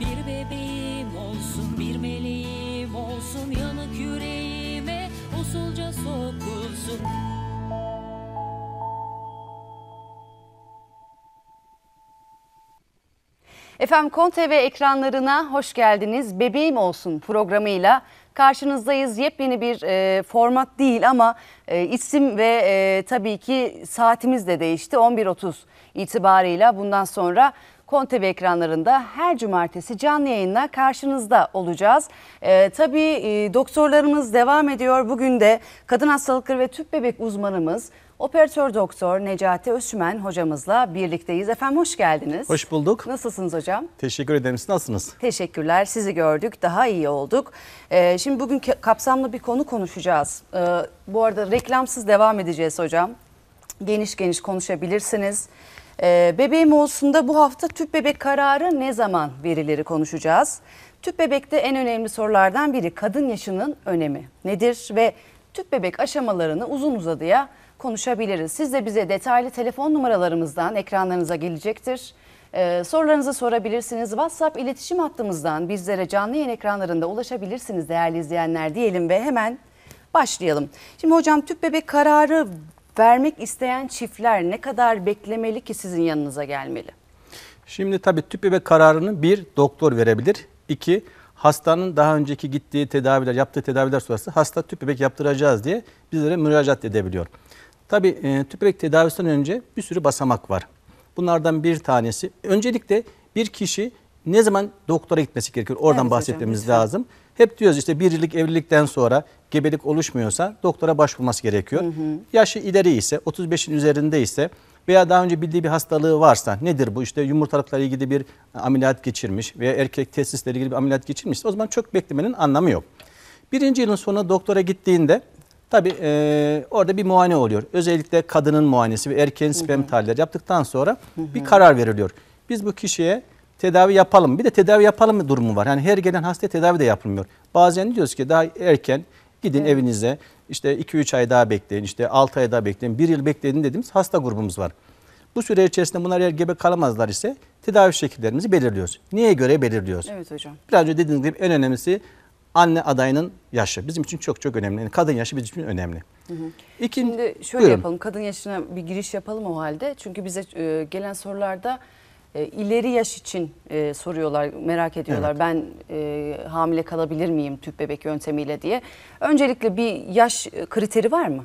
Bir bebeğim olsun bir meleğim olsun Yanık yüreğime usulca sokulsun Efendim Kon TV ekranlarına hoş geldiniz. Bebeğim Olsun programıyla karşınızdayız. Yepyeni bir e, format değil ama e, isim ve e, tabii ki saatimiz de değişti. 11.30 itibarıyla bundan sonra KonTV ekranlarında her cumartesi canlı yayınla karşınızda olacağız. Ee, tabii e, doktorlarımız devam ediyor. Bugün de kadın hastalıkları ve tüp bebek uzmanımız Operatör doktor Necati Özçümen hocamızla birlikteyiz. Efendim hoş geldiniz. Hoş bulduk. Nasılsınız hocam? Teşekkür ederim. Siz nasılsınız? Teşekkürler. Sizi gördük. Daha iyi olduk. Ee, şimdi bugün kapsamlı bir konu konuşacağız. Ee, bu arada reklamsız devam edeceğiz hocam. Geniş geniş konuşabilirsiniz. Ee, bebeğim olsun da bu hafta tüp bebek kararı ne zaman verileri konuşacağız. Tüp bebekte en önemli sorulardan biri kadın yaşının önemi nedir ve tüp bebek aşamalarını uzun uzadıya konuşabiliriz. Siz de bize detaylı telefon numaralarımızdan ekranlarınıza gelecektir. Ee, sorularınızı sorabilirsiniz. WhatsApp iletişim hattımızdan bizlere canlı yayın ekranlarında ulaşabilirsiniz değerli izleyenler diyelim ve hemen başlayalım. Şimdi hocam tüp bebek kararı vermek isteyen çiftler ne kadar beklemeli ki sizin yanınıza gelmeli? Şimdi tabii tüp bebek kararını bir doktor verebilir. İki hastanın daha önceki gittiği tedaviler, yaptığı tedaviler sonrası hasta tüp bebek yaptıracağız diye bizlere müracaat edebiliyor. Tabii e, tüp bebek tedavisinden önce bir sürü basamak var. Bunlardan bir tanesi öncelikle bir kişi ne zaman doktora gitmesi gerekiyor? Oradan evet, bahsetmemiz hocam, lazım. Hep diyoruz işte bir yıllık evlilikten sonra gebelik oluşmuyorsa doktora başvurması gerekiyor. Hı hı. Yaşı ileri ise 35'in üzerinde ise veya daha önce bildiği bir hastalığı varsa nedir bu işte yumurtalıkla ilgili bir ameliyat geçirmiş veya erkek testisle ilgili bir ameliyat geçirmişse o zaman çok beklemenin anlamı yok. Birinci yılın sonuna doktora gittiğinde tabi e, orada bir muayene oluyor. Özellikle kadının muayenesi ve erkeğin sperm tahlilleri yaptıktan sonra hı hı. bir karar veriliyor. Biz bu kişiye tedavi yapalım. Bir de tedavi yapalım mı durumu var. Yani her gelen hasta tedavi de yapılmıyor. Bazen diyoruz ki daha erken gidin evet. evinize işte 2-3 ay daha bekleyin işte 6 ay daha bekleyin 1 yıl bekleyin dediğimiz hasta grubumuz var. Bu süre içerisinde bunlar eğer gebe kalamazlar ise tedavi şekillerimizi belirliyoruz. Neye göre belirliyoruz? Evet hocam. Biraz önce dediğim gibi en önemlisi anne adayının yaşı. Bizim için çok çok önemli. Yani kadın yaşı bizim için önemli. Hı hı. İkin, Şimdi şöyle buyurun. yapalım. Kadın yaşına bir giriş yapalım o halde. Çünkü bize e, gelen sorularda e, ileri yaş için e, soruyorlar, merak ediyorlar. Evet. Ben e, hamile kalabilir miyim tüp bebek yöntemiyle diye. Öncelikle bir yaş e, kriteri var mı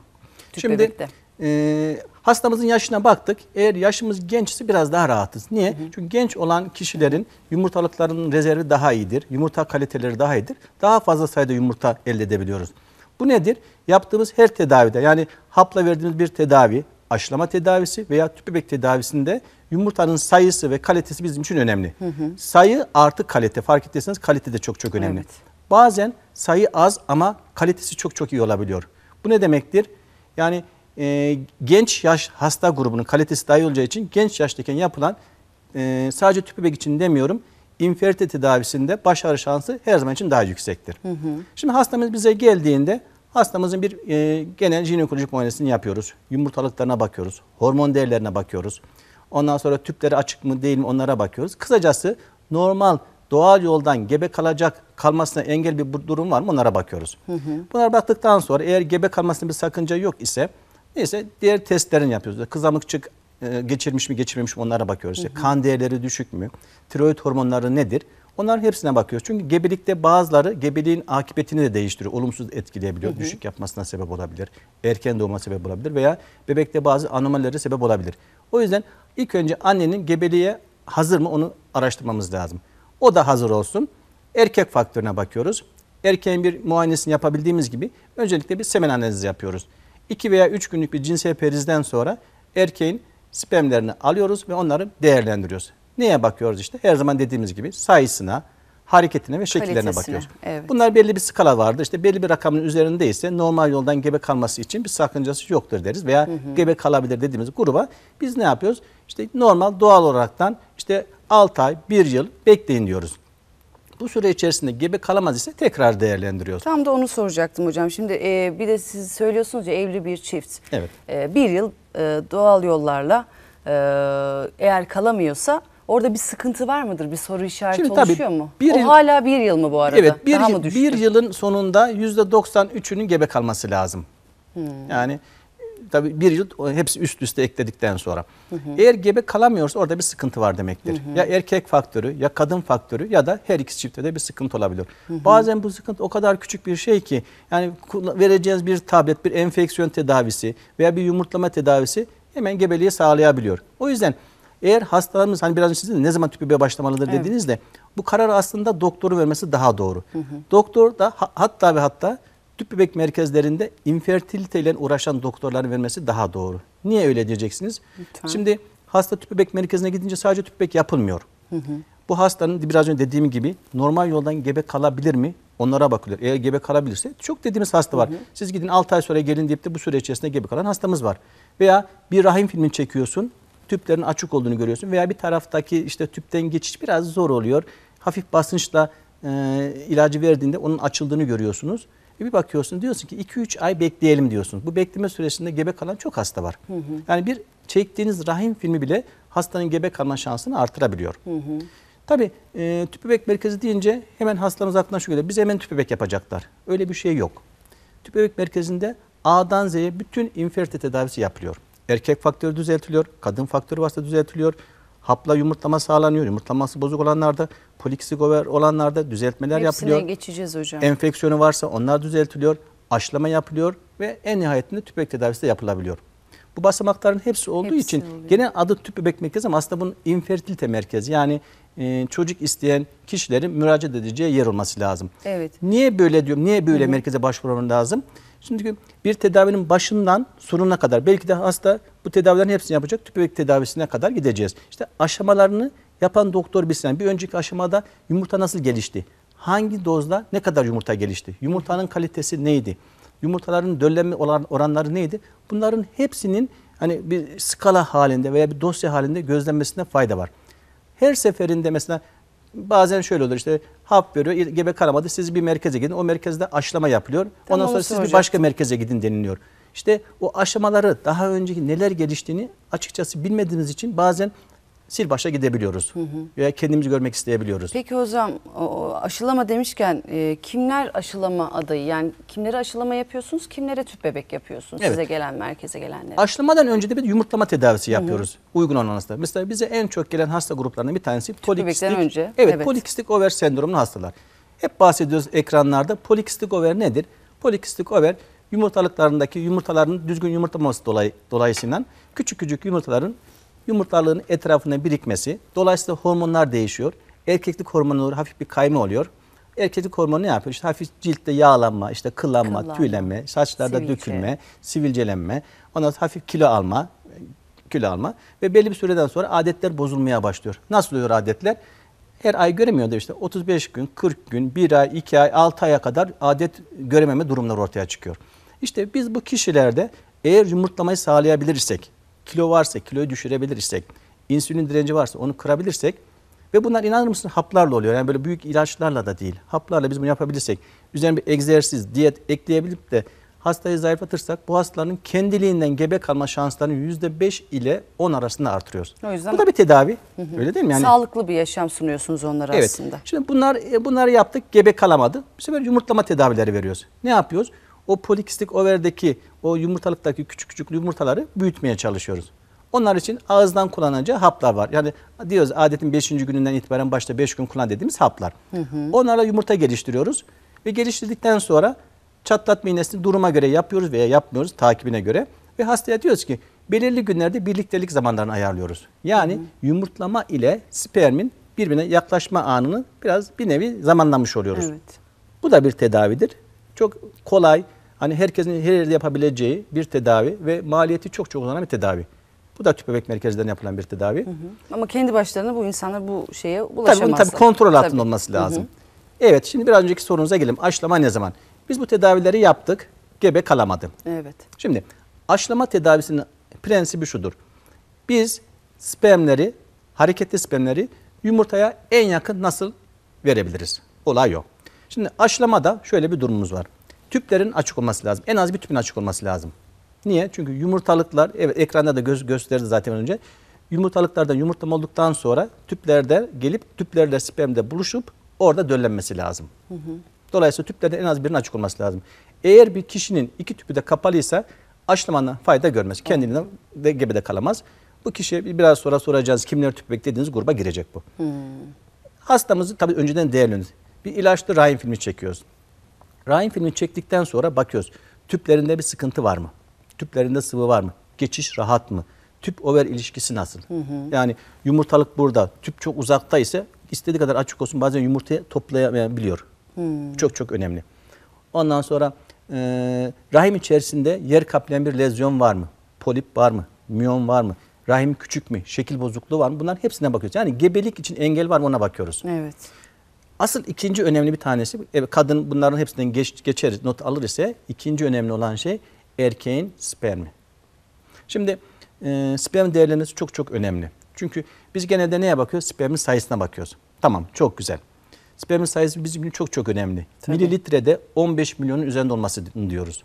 tüp Şimdi, bebekte? E, hastamızın yaşına baktık. Eğer yaşımız gençse biraz daha rahatız. Niye? Hı hı. Çünkü genç olan kişilerin yumurtalıklarının rezervi daha iyidir. Yumurta kaliteleri daha iyidir. Daha fazla sayıda yumurta elde edebiliyoruz. Bu nedir? Yaptığımız her tedavide yani hapla verdiğimiz bir tedavi, aşılama tedavisi veya tüp bebek tedavisinde yumurtanın sayısı ve kalitesi bizim için önemli. Hı hı. Sayı artı kalite fark ettiyseniz kalite de çok çok önemli. Evet. Bazen sayı az ama kalitesi çok çok iyi olabiliyor. Bu ne demektir? Yani e, genç yaş hasta grubunun kalitesi daha iyi olacağı için genç yaştayken yapılan e, sadece tüp bebek için demiyorum inferite tedavisinde başarı şansı her zaman için daha yüksektir. Hı hı. Şimdi hastamız bize geldiğinde Hastamızın bir e, genel jinekolojik muayenesini yapıyoruz. Yumurtalıklarına bakıyoruz. Hormon değerlerine bakıyoruz. Ondan sonra tüpleri açık mı değil mi onlara bakıyoruz. Kısacası normal doğal yoldan gebe kalacak kalmasına engel bir durum var mı onlara bakıyoruz. Hı hı. Bunlara baktıktan sonra eğer gebe kalmasında bir sakınca yok ise neyse diğer testlerini yapıyoruz. Kızamıkçık e, geçirmiş mi geçirmemiş mi onlara bakıyoruz. Hı hı. Kan değerleri düşük mü? Tiroid hormonları nedir? Onların hepsine bakıyoruz. Çünkü gebelikte bazıları gebeliğin akıbetini de değiştiriyor. Olumsuz etkileyebiliyor. Hı hı. Düşük yapmasına sebep olabilir. Erken doğuma sebep olabilir veya bebekte bazı anomalilere sebep olabilir. O yüzden ilk önce annenin gebeliğe hazır mı onu araştırmamız lazım. O da hazır olsun. Erkek faktörüne bakıyoruz. Erkeğin bir muayenesini yapabildiğimiz gibi öncelikle bir semen analizi yapıyoruz. 2 veya 3 günlük bir cinsel perizden sonra erkeğin spermlerini alıyoruz ve onları değerlendiriyoruz. Neye bakıyoruz işte? Her zaman dediğimiz gibi sayısına, hareketine ve şekillerine bakıyoruz. Evet. Bunlar belli bir skala vardır. İşte belli bir rakamın üzerindeyse normal yoldan gebe kalması için bir sakıncası yoktur deriz veya hı hı. gebe kalabilir dediğimiz gruba biz ne yapıyoruz? İşte normal doğal olaraktan işte 6 ay, 1 yıl bekleyin diyoruz. Bu süre içerisinde gebe kalamaz ise tekrar değerlendiriyoruz. Tam da onu soracaktım hocam. Şimdi e, bir de siz söylüyorsunuz ya evli bir çift. Evet. E, bir yıl e, doğal yollarla e, eğer kalamıyorsa Orada bir sıkıntı var mıdır? Bir soru işareti Şimdi tabii oluşuyor mu? Bir o hala bir yıl mı bu arada? Evet bir, Daha mı düştü? bir yılın sonunda yüzde %93'ünün gebe kalması lazım. Hmm. Yani tabii bir yıl hepsi üst üste ekledikten sonra. Hı hı. Eğer gebe kalamıyorsa orada bir sıkıntı var demektir. Hı hı. Ya erkek faktörü ya kadın faktörü ya da her ikisi çiftte de bir sıkıntı olabilir. Hı hı. Bazen bu sıkıntı o kadar küçük bir şey ki yani vereceğiniz bir tablet, bir enfeksiyon tedavisi veya bir yumurtlama tedavisi hemen gebeliği sağlayabiliyor. O yüzden eğer hastalarımız hani biraz önce sizin ne zaman tüp başlamalıdır evet. dediğinizde bu kararı aslında doktoru vermesi daha doğru. Hı hı. Doktor da hatta ve hatta tüp bebek merkezlerinde infertiliteyle uğraşan doktorların vermesi daha doğru. Niye öyle diyeceksiniz? Lütfen. Şimdi hasta tüp bebek merkezine gidince sadece tüp bebek yapılmıyor. Hı hı. Bu hastanın biraz önce dediğim gibi normal yoldan gebe kalabilir mi? Onlara bakılıyor. Eğer gebe kalabilirse çok dediğimiz hasta var. Hı hı. Siz gidin 6 ay sonra gelin deyip de bu süre içerisinde gebe kalan hastamız var. Veya bir rahim filmi çekiyorsun tüplerin açık olduğunu görüyorsun veya bir taraftaki işte tüpten geçiş biraz zor oluyor. Hafif basınçla e, ilacı verdiğinde onun açıldığını görüyorsunuz. E bir bakıyorsun diyorsun ki 2-3 ay bekleyelim diyorsunuz Bu bekleme süresinde gebe kalan çok hasta var. Hı hı. Yani bir çektiğiniz rahim filmi bile hastanın gebe kalma şansını artırabiliyor. Hı hı. Tabii e, tüp bebek merkezi deyince hemen hastamız aklına şu geliyor. Biz hemen tüp bebek yapacaklar. Öyle bir şey yok. Tüp bebek merkezinde A'dan Z'ye bütün infertilite tedavisi yapılıyor erkek faktörü düzeltiliyor, kadın faktörü varsa düzeltiliyor. Hapla yumurtlama sağlanıyor. Yumurtlaması bozuk olanlarda, over olanlarda düzeltmeler Hepsine yapılıyor. Hepsine geçeceğiz hocam. Enfeksiyonu varsa onlar düzeltiliyor, aşılama yapılıyor ve en nihayetinde tüpek tedavisi de yapılabiliyor. Bu basamakların hepsi olduğu hepsi için oluyor. genel adı tüpebek merkezi ama aslında bunun infertilite merkezi. Yani e, çocuk isteyen kişilerin müracaat edeceği yer olması lazım. Evet. Niye böyle diyorum? Niye böyle Hı-hı. merkeze başvurmam lazım? Şimdi bir tedavinin başından sonuna kadar belki de hasta bu tedavilerin hepsini yapacak tüp tedavisine kadar gideceğiz. İşte aşamalarını yapan doktor bilsin. Yani bir önceki aşamada yumurta nasıl gelişti? Hangi dozda ne kadar yumurta gelişti? Yumurtanın kalitesi neydi? Yumurtaların döllenme oranları neydi? Bunların hepsinin hani bir skala halinde veya bir dosya halinde gözlenmesine fayda var. Her seferinde mesela Bazen şöyle olur işte hap veriyor gebe kalamadı siz bir merkeze gidin o merkezde aşılama yapılıyor. Tamam, Ondan sonra siz hocam. bir başka merkeze gidin deniliyor. İşte o aşamaları daha önceki neler geliştiğini açıkçası bilmediğimiz için bazen sil başa gidebiliyoruz. Hı hı. Veya kendimizi görmek isteyebiliyoruz. Peki hocam aşılama demişken e, kimler aşılama adayı? Yani kimlere aşılama yapıyorsunuz, kimlere tüp bebek yapıyorsunuz? Evet. Size gelen, merkeze gelenlere. Aşılamadan önce de bir yumurtlama tedavisi yapıyoruz. Hı hı. Uygun olan hasta. Mesela bize en çok gelen hasta gruplarından bir tanesi polikistik. önce. Evet, evet, polikistik over sendromlu hastalar. Hep bahsediyoruz ekranlarda. Polikistik over nedir? Polikistik over yumurtalıklarındaki yumurtaların düzgün yumurtlaması dolay, dolayısıyla küçük küçük yumurtaların yumurtalarının etrafında birikmesi. Dolayısıyla hormonlar değişiyor. Erkeklik hormonu olur, hafif bir kayma oluyor. Erkeklik hormonu ne yapıyor? İşte hafif ciltte yağlanma, işte kıllanma, kıllanma tüylenme, saçlarda sivilce. dökülme, sivilcelenme. Ondan sonra hafif kilo alma, kilo alma ve belli bir süreden sonra adetler bozulmaya başlıyor. Nasıl oluyor adetler? Her ay göremiyor da işte 35 gün, 40 gün, 1 ay, 2 ay, 6 aya kadar adet görememe durumları ortaya çıkıyor. İşte biz bu kişilerde eğer yumurtlamayı sağlayabilirsek kilo varsa, kiloyu düşürebilirsek, insülin direnci varsa onu kırabilirsek ve bunlar inanır mısın haplarla oluyor. Yani böyle büyük ilaçlarla da değil. Haplarla biz bunu yapabilirsek, üzerine bir egzersiz, diyet ekleyebilip de hastayı zayıflatırsak bu hastaların kendiliğinden gebe kalma şanslarını %5 ile 10 arasında artırıyoruz. O yüzden bu da bir tedavi. Hı hı. Öyle değil mi? Yani sağlıklı bir yaşam sunuyorsunuz onlara evet. aslında. Şimdi bunlar e, bunları yaptık, gebe kalamadı. Bu sefer yumurtlama tedavileri veriyoruz. Ne yapıyoruz? O polikistik overdeki o yumurtalıktaki küçük küçük yumurtaları büyütmeye çalışıyoruz. Onlar için ağızdan kullanacağı haplar var. Yani diyoruz adetin 5. gününden itibaren başta 5 gün kullan dediğimiz haplar. Hı hı. Onlarla yumurta geliştiriyoruz ve geliştirdikten sonra çatlatma iğnesini duruma göre yapıyoruz veya yapmıyoruz takibine göre. Ve hastaya diyoruz ki belirli günlerde birliktelik zamanlarını ayarlıyoruz. Yani hı hı. yumurtlama ile spermin birbirine yaklaşma anını biraz bir nevi zamanlamış oluyoruz. Evet. Bu da bir tedavidir. Çok kolay, hani herkesin her yerde yapabileceği bir tedavi ve maliyeti çok çok olan bir tedavi. Bu da tüp bebek merkezlerinde yapılan bir tedavi. Hı hı. Ama kendi başlarına bu insanlar bu şeye ulaşamazlar. Tabii bunun tabii kontrol altında tabii. olması lazım. Hı hı. Evet şimdi biraz önceki sorunuza gelelim. Aşlama ne zaman? Biz bu tedavileri yaptık. Gebe kalamadı. Evet. Şimdi aşlama tedavisinin prensibi şudur. Biz spermleri, hareketli spermleri yumurtaya en yakın nasıl verebiliriz? Olay yok. Şimdi aşılamada şöyle bir durumumuz var tüplerin açık olması lazım. En az bir tüpün açık olması lazım. Niye? Çünkü yumurtalıklar, evet ekranda da göz gösterdi zaten önce. Yumurtalıklardan yumurtlama olduktan sonra tüplerde gelip tüplerde spermde buluşup orada döllenmesi lazım. Hı hı. Dolayısıyla tüplerde en az birinin açık olması lazım. Eğer bir kişinin iki tüpü de kapalıysa aşılamanın fayda görmez. Kendiliğinden de gebede kalamaz. Bu kişi biraz sonra soracağız kimler tüp beklediğiniz gruba girecek bu. Hmm. Hastamızı tabii önceden değerlendiriyoruz. Bir ilaçlı rahim filmi çekiyoruz. Rahim filmi çektikten sonra bakıyoruz. Tüplerinde bir sıkıntı var mı? Tüplerinde sıvı var mı? Geçiş rahat mı? Tüp over ilişkisi nasıl? Hı hı. Yani yumurtalık burada, tüp çok uzakta ise istediği kadar açık olsun bazen yumurtayı toplayamayabiliyor. Hmm. Çok çok önemli. Ondan sonra e, rahim içerisinde yer kaplayan bir lezyon var mı? Polip var mı? Miyon var mı? Rahim küçük mü? Şekil bozukluğu var mı? Bunların hepsine bakıyoruz. Yani gebelik için engel var mı ona bakıyoruz. Evet. Asıl ikinci önemli bir tanesi e, kadın bunların hepsinden geç, geçeriz not alır ise ikinci önemli olan şey erkeğin spermi. Şimdi e, sperm değerleriniz çok çok önemli. Çünkü biz genelde neye bakıyoruz? Spermin sayısına bakıyoruz. Tamam çok güzel. Spermin sayısı bizim için çok çok önemli. Tabii. Mililitrede 15 milyonun üzerinde olması diyoruz.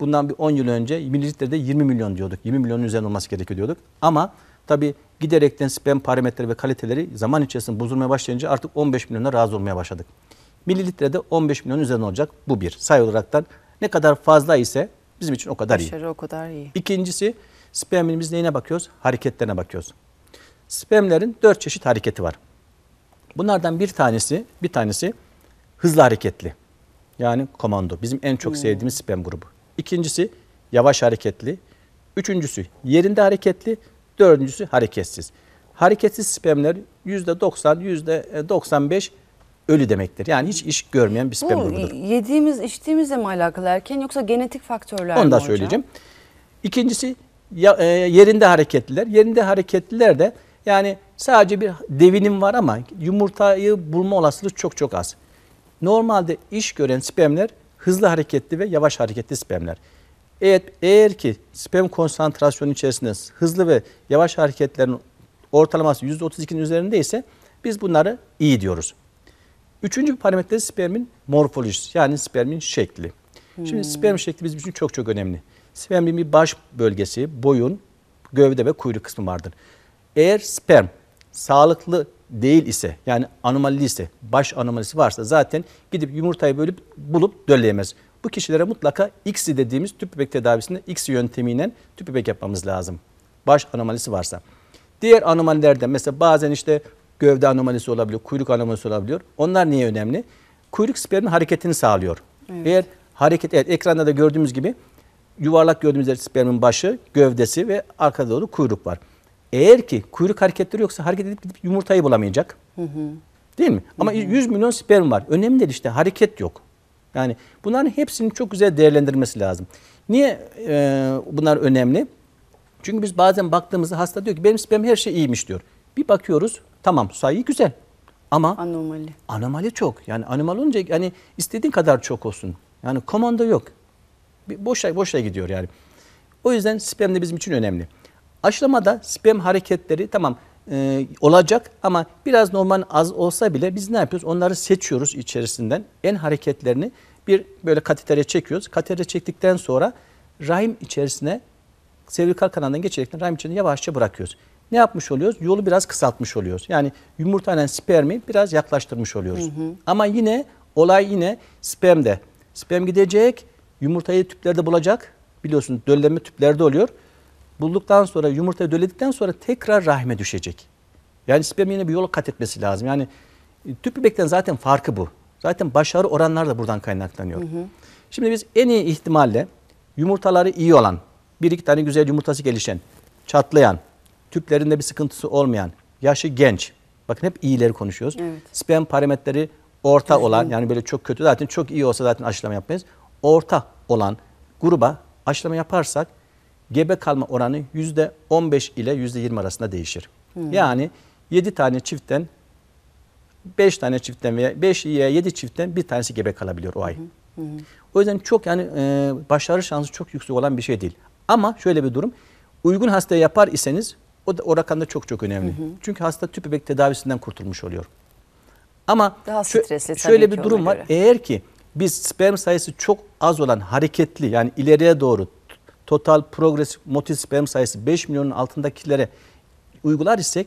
Bundan bir 10 yıl önce mililitrede 20 milyon diyorduk. 20 milyonun üzerinde olması gerekiyor diyorduk. Ama tabi giderekten spam parametreleri ve kaliteleri zaman içerisinde bozulmaya başlayınca artık 15 milyona razı olmaya başladık. Mililitrede 15 milyon üzerinde olacak. Bu bir. Sayı olaraktan ne kadar fazla ise bizim için o kadar Başarı iyi. Başarı o kadar iyi. İkincisi spamimiz neyine bakıyoruz? Hareketlerine bakıyoruz. Spamlerin dört çeşit hareketi var. Bunlardan bir tanesi, bir tanesi hızlı hareketli. Yani komando. Bizim en çok hmm. sevdiğimiz spam grubu. İkincisi yavaş hareketli. Üçüncüsü yerinde hareketli. Dördüncüsü hareketsiz. Hareketsiz spermler %90, %95 ölü demektir. Yani hiç iş görmeyen bir sperm Bu, grubudur. yediğimiz, içtiğimizle mi alakalı erken yoksa genetik faktörler Onu mi da hocam? söyleyeceğim. İkincisi e, yerinde hareketliler. Yerinde hareketliler de yani sadece bir devinim var ama yumurtayı bulma olasılığı çok çok az. Normalde iş gören spermler hızlı hareketli ve yavaş hareketli spamler. Evet, eğer ki spam konsantrasyonu içerisinde hızlı ve yavaş hareketlerin ortalaması %32'nin üzerinde ise biz bunları iyi diyoruz. Üçüncü bir parametre spermin morfolojisi yani spermin şekli. Hmm. Şimdi sperm şekli bizim için çok çok önemli. Spermin bir baş bölgesi, boyun, gövde ve kuyruk kısmı vardır. Eğer sperm sağlıklı değil ise yani anomalili ise baş anomalisi varsa zaten gidip yumurtayı bölüp bulup dölleyemez. Bu kişilere mutlaka ICSI dediğimiz tüp bebek tedavisinde ICSI yöntemiyle tüp bebek yapmamız lazım. Baş anomalisi varsa. Diğer anomalilerde mesela bazen işte gövde anomalisi olabiliyor, kuyruk anomalisi olabiliyor. Onlar niye önemli? Kuyruk spermin hareketini sağlıyor. Evet. Eğer hareket, evet ekranda da gördüğümüz gibi yuvarlak gördüğümüz spermin başı, gövdesi ve arkada doğru kuyruk var. Eğer ki kuyruk hareketleri yoksa hareket edip gidip yumurtayı bulamayacak. Hı hı. Değil mi? Hı hı. Ama 100 milyon sperm var. Önemli değil işte hareket yok. Yani bunların hepsini çok güzel değerlendirmesi lazım. Niye e, bunlar önemli? Çünkü biz bazen baktığımızda hasta diyor ki benim sperm her şey iyiymiş diyor. Bir bakıyoruz tamam sayı güzel ama anomali. Anomali çok. Yani anomali olunca yani istediğin kadar çok olsun. Yani komanda yok. Bir boşa boşa gidiyor yani. O yüzden sperm de bizim için önemli. Aşılamada sperm hareketleri tamam e, olacak ama biraz normal az olsa bile biz ne yapıyoruz? Onları seçiyoruz içerisinden. En hareketlerini bir böyle katetere çekiyoruz. Katetere çektikten sonra rahim içerisine sevrikal kanalından geçerekten rahim içine yavaşça bırakıyoruz. Ne yapmış oluyoruz? Yolu biraz kısaltmış oluyoruz. Yani yumurtanın spermi biraz yaklaştırmış oluyoruz. Hı hı. Ama yine olay yine spermde. Sperm gidecek, yumurtayı tüplerde bulacak. Biliyorsunuz döllenme tüplerde oluyor bulduktan sonra yumurtayı döledikten sonra tekrar rahime düşecek. Yani sperm yine bir yol kat etmesi lazım. Yani e, tüp bebekten zaten farkı bu. Zaten başarı oranlar da buradan kaynaklanıyor. Hı hı. Şimdi biz en iyi ihtimalle yumurtaları iyi olan, bir iki tane güzel yumurtası gelişen, çatlayan, tüplerinde bir sıkıntısı olmayan, yaşı genç. Bakın hep iyileri konuşuyoruz. Evet. Sperm parametreleri orta Düzgün. olan yani böyle çok kötü zaten çok iyi olsa zaten aşılama yapmayız. Orta olan gruba aşılama yaparsak gebe kalma oranı %15 ile %20 arasında değişir. Hmm. Yani 7 tane çiftten 5 tane çiftten veya 5 veya 7 çiftten bir tanesi gebe kalabiliyor o ay. Hı O yüzden çok yani e, başarı şansı çok yüksek olan bir şey değil. Ama şöyle bir durum. Uygun hasta yapar iseniz o da o rakamda çok çok önemli. Hı hı. Çünkü hasta tüp bebek tedavisinden kurtulmuş oluyor. Ama Daha stresli şöyle bir durum var. Göre. Eğer ki biz sperm sayısı çok az olan hareketli yani ileriye doğru total progresif motil sperm sayısı 5 milyonun altındakilere uygular isek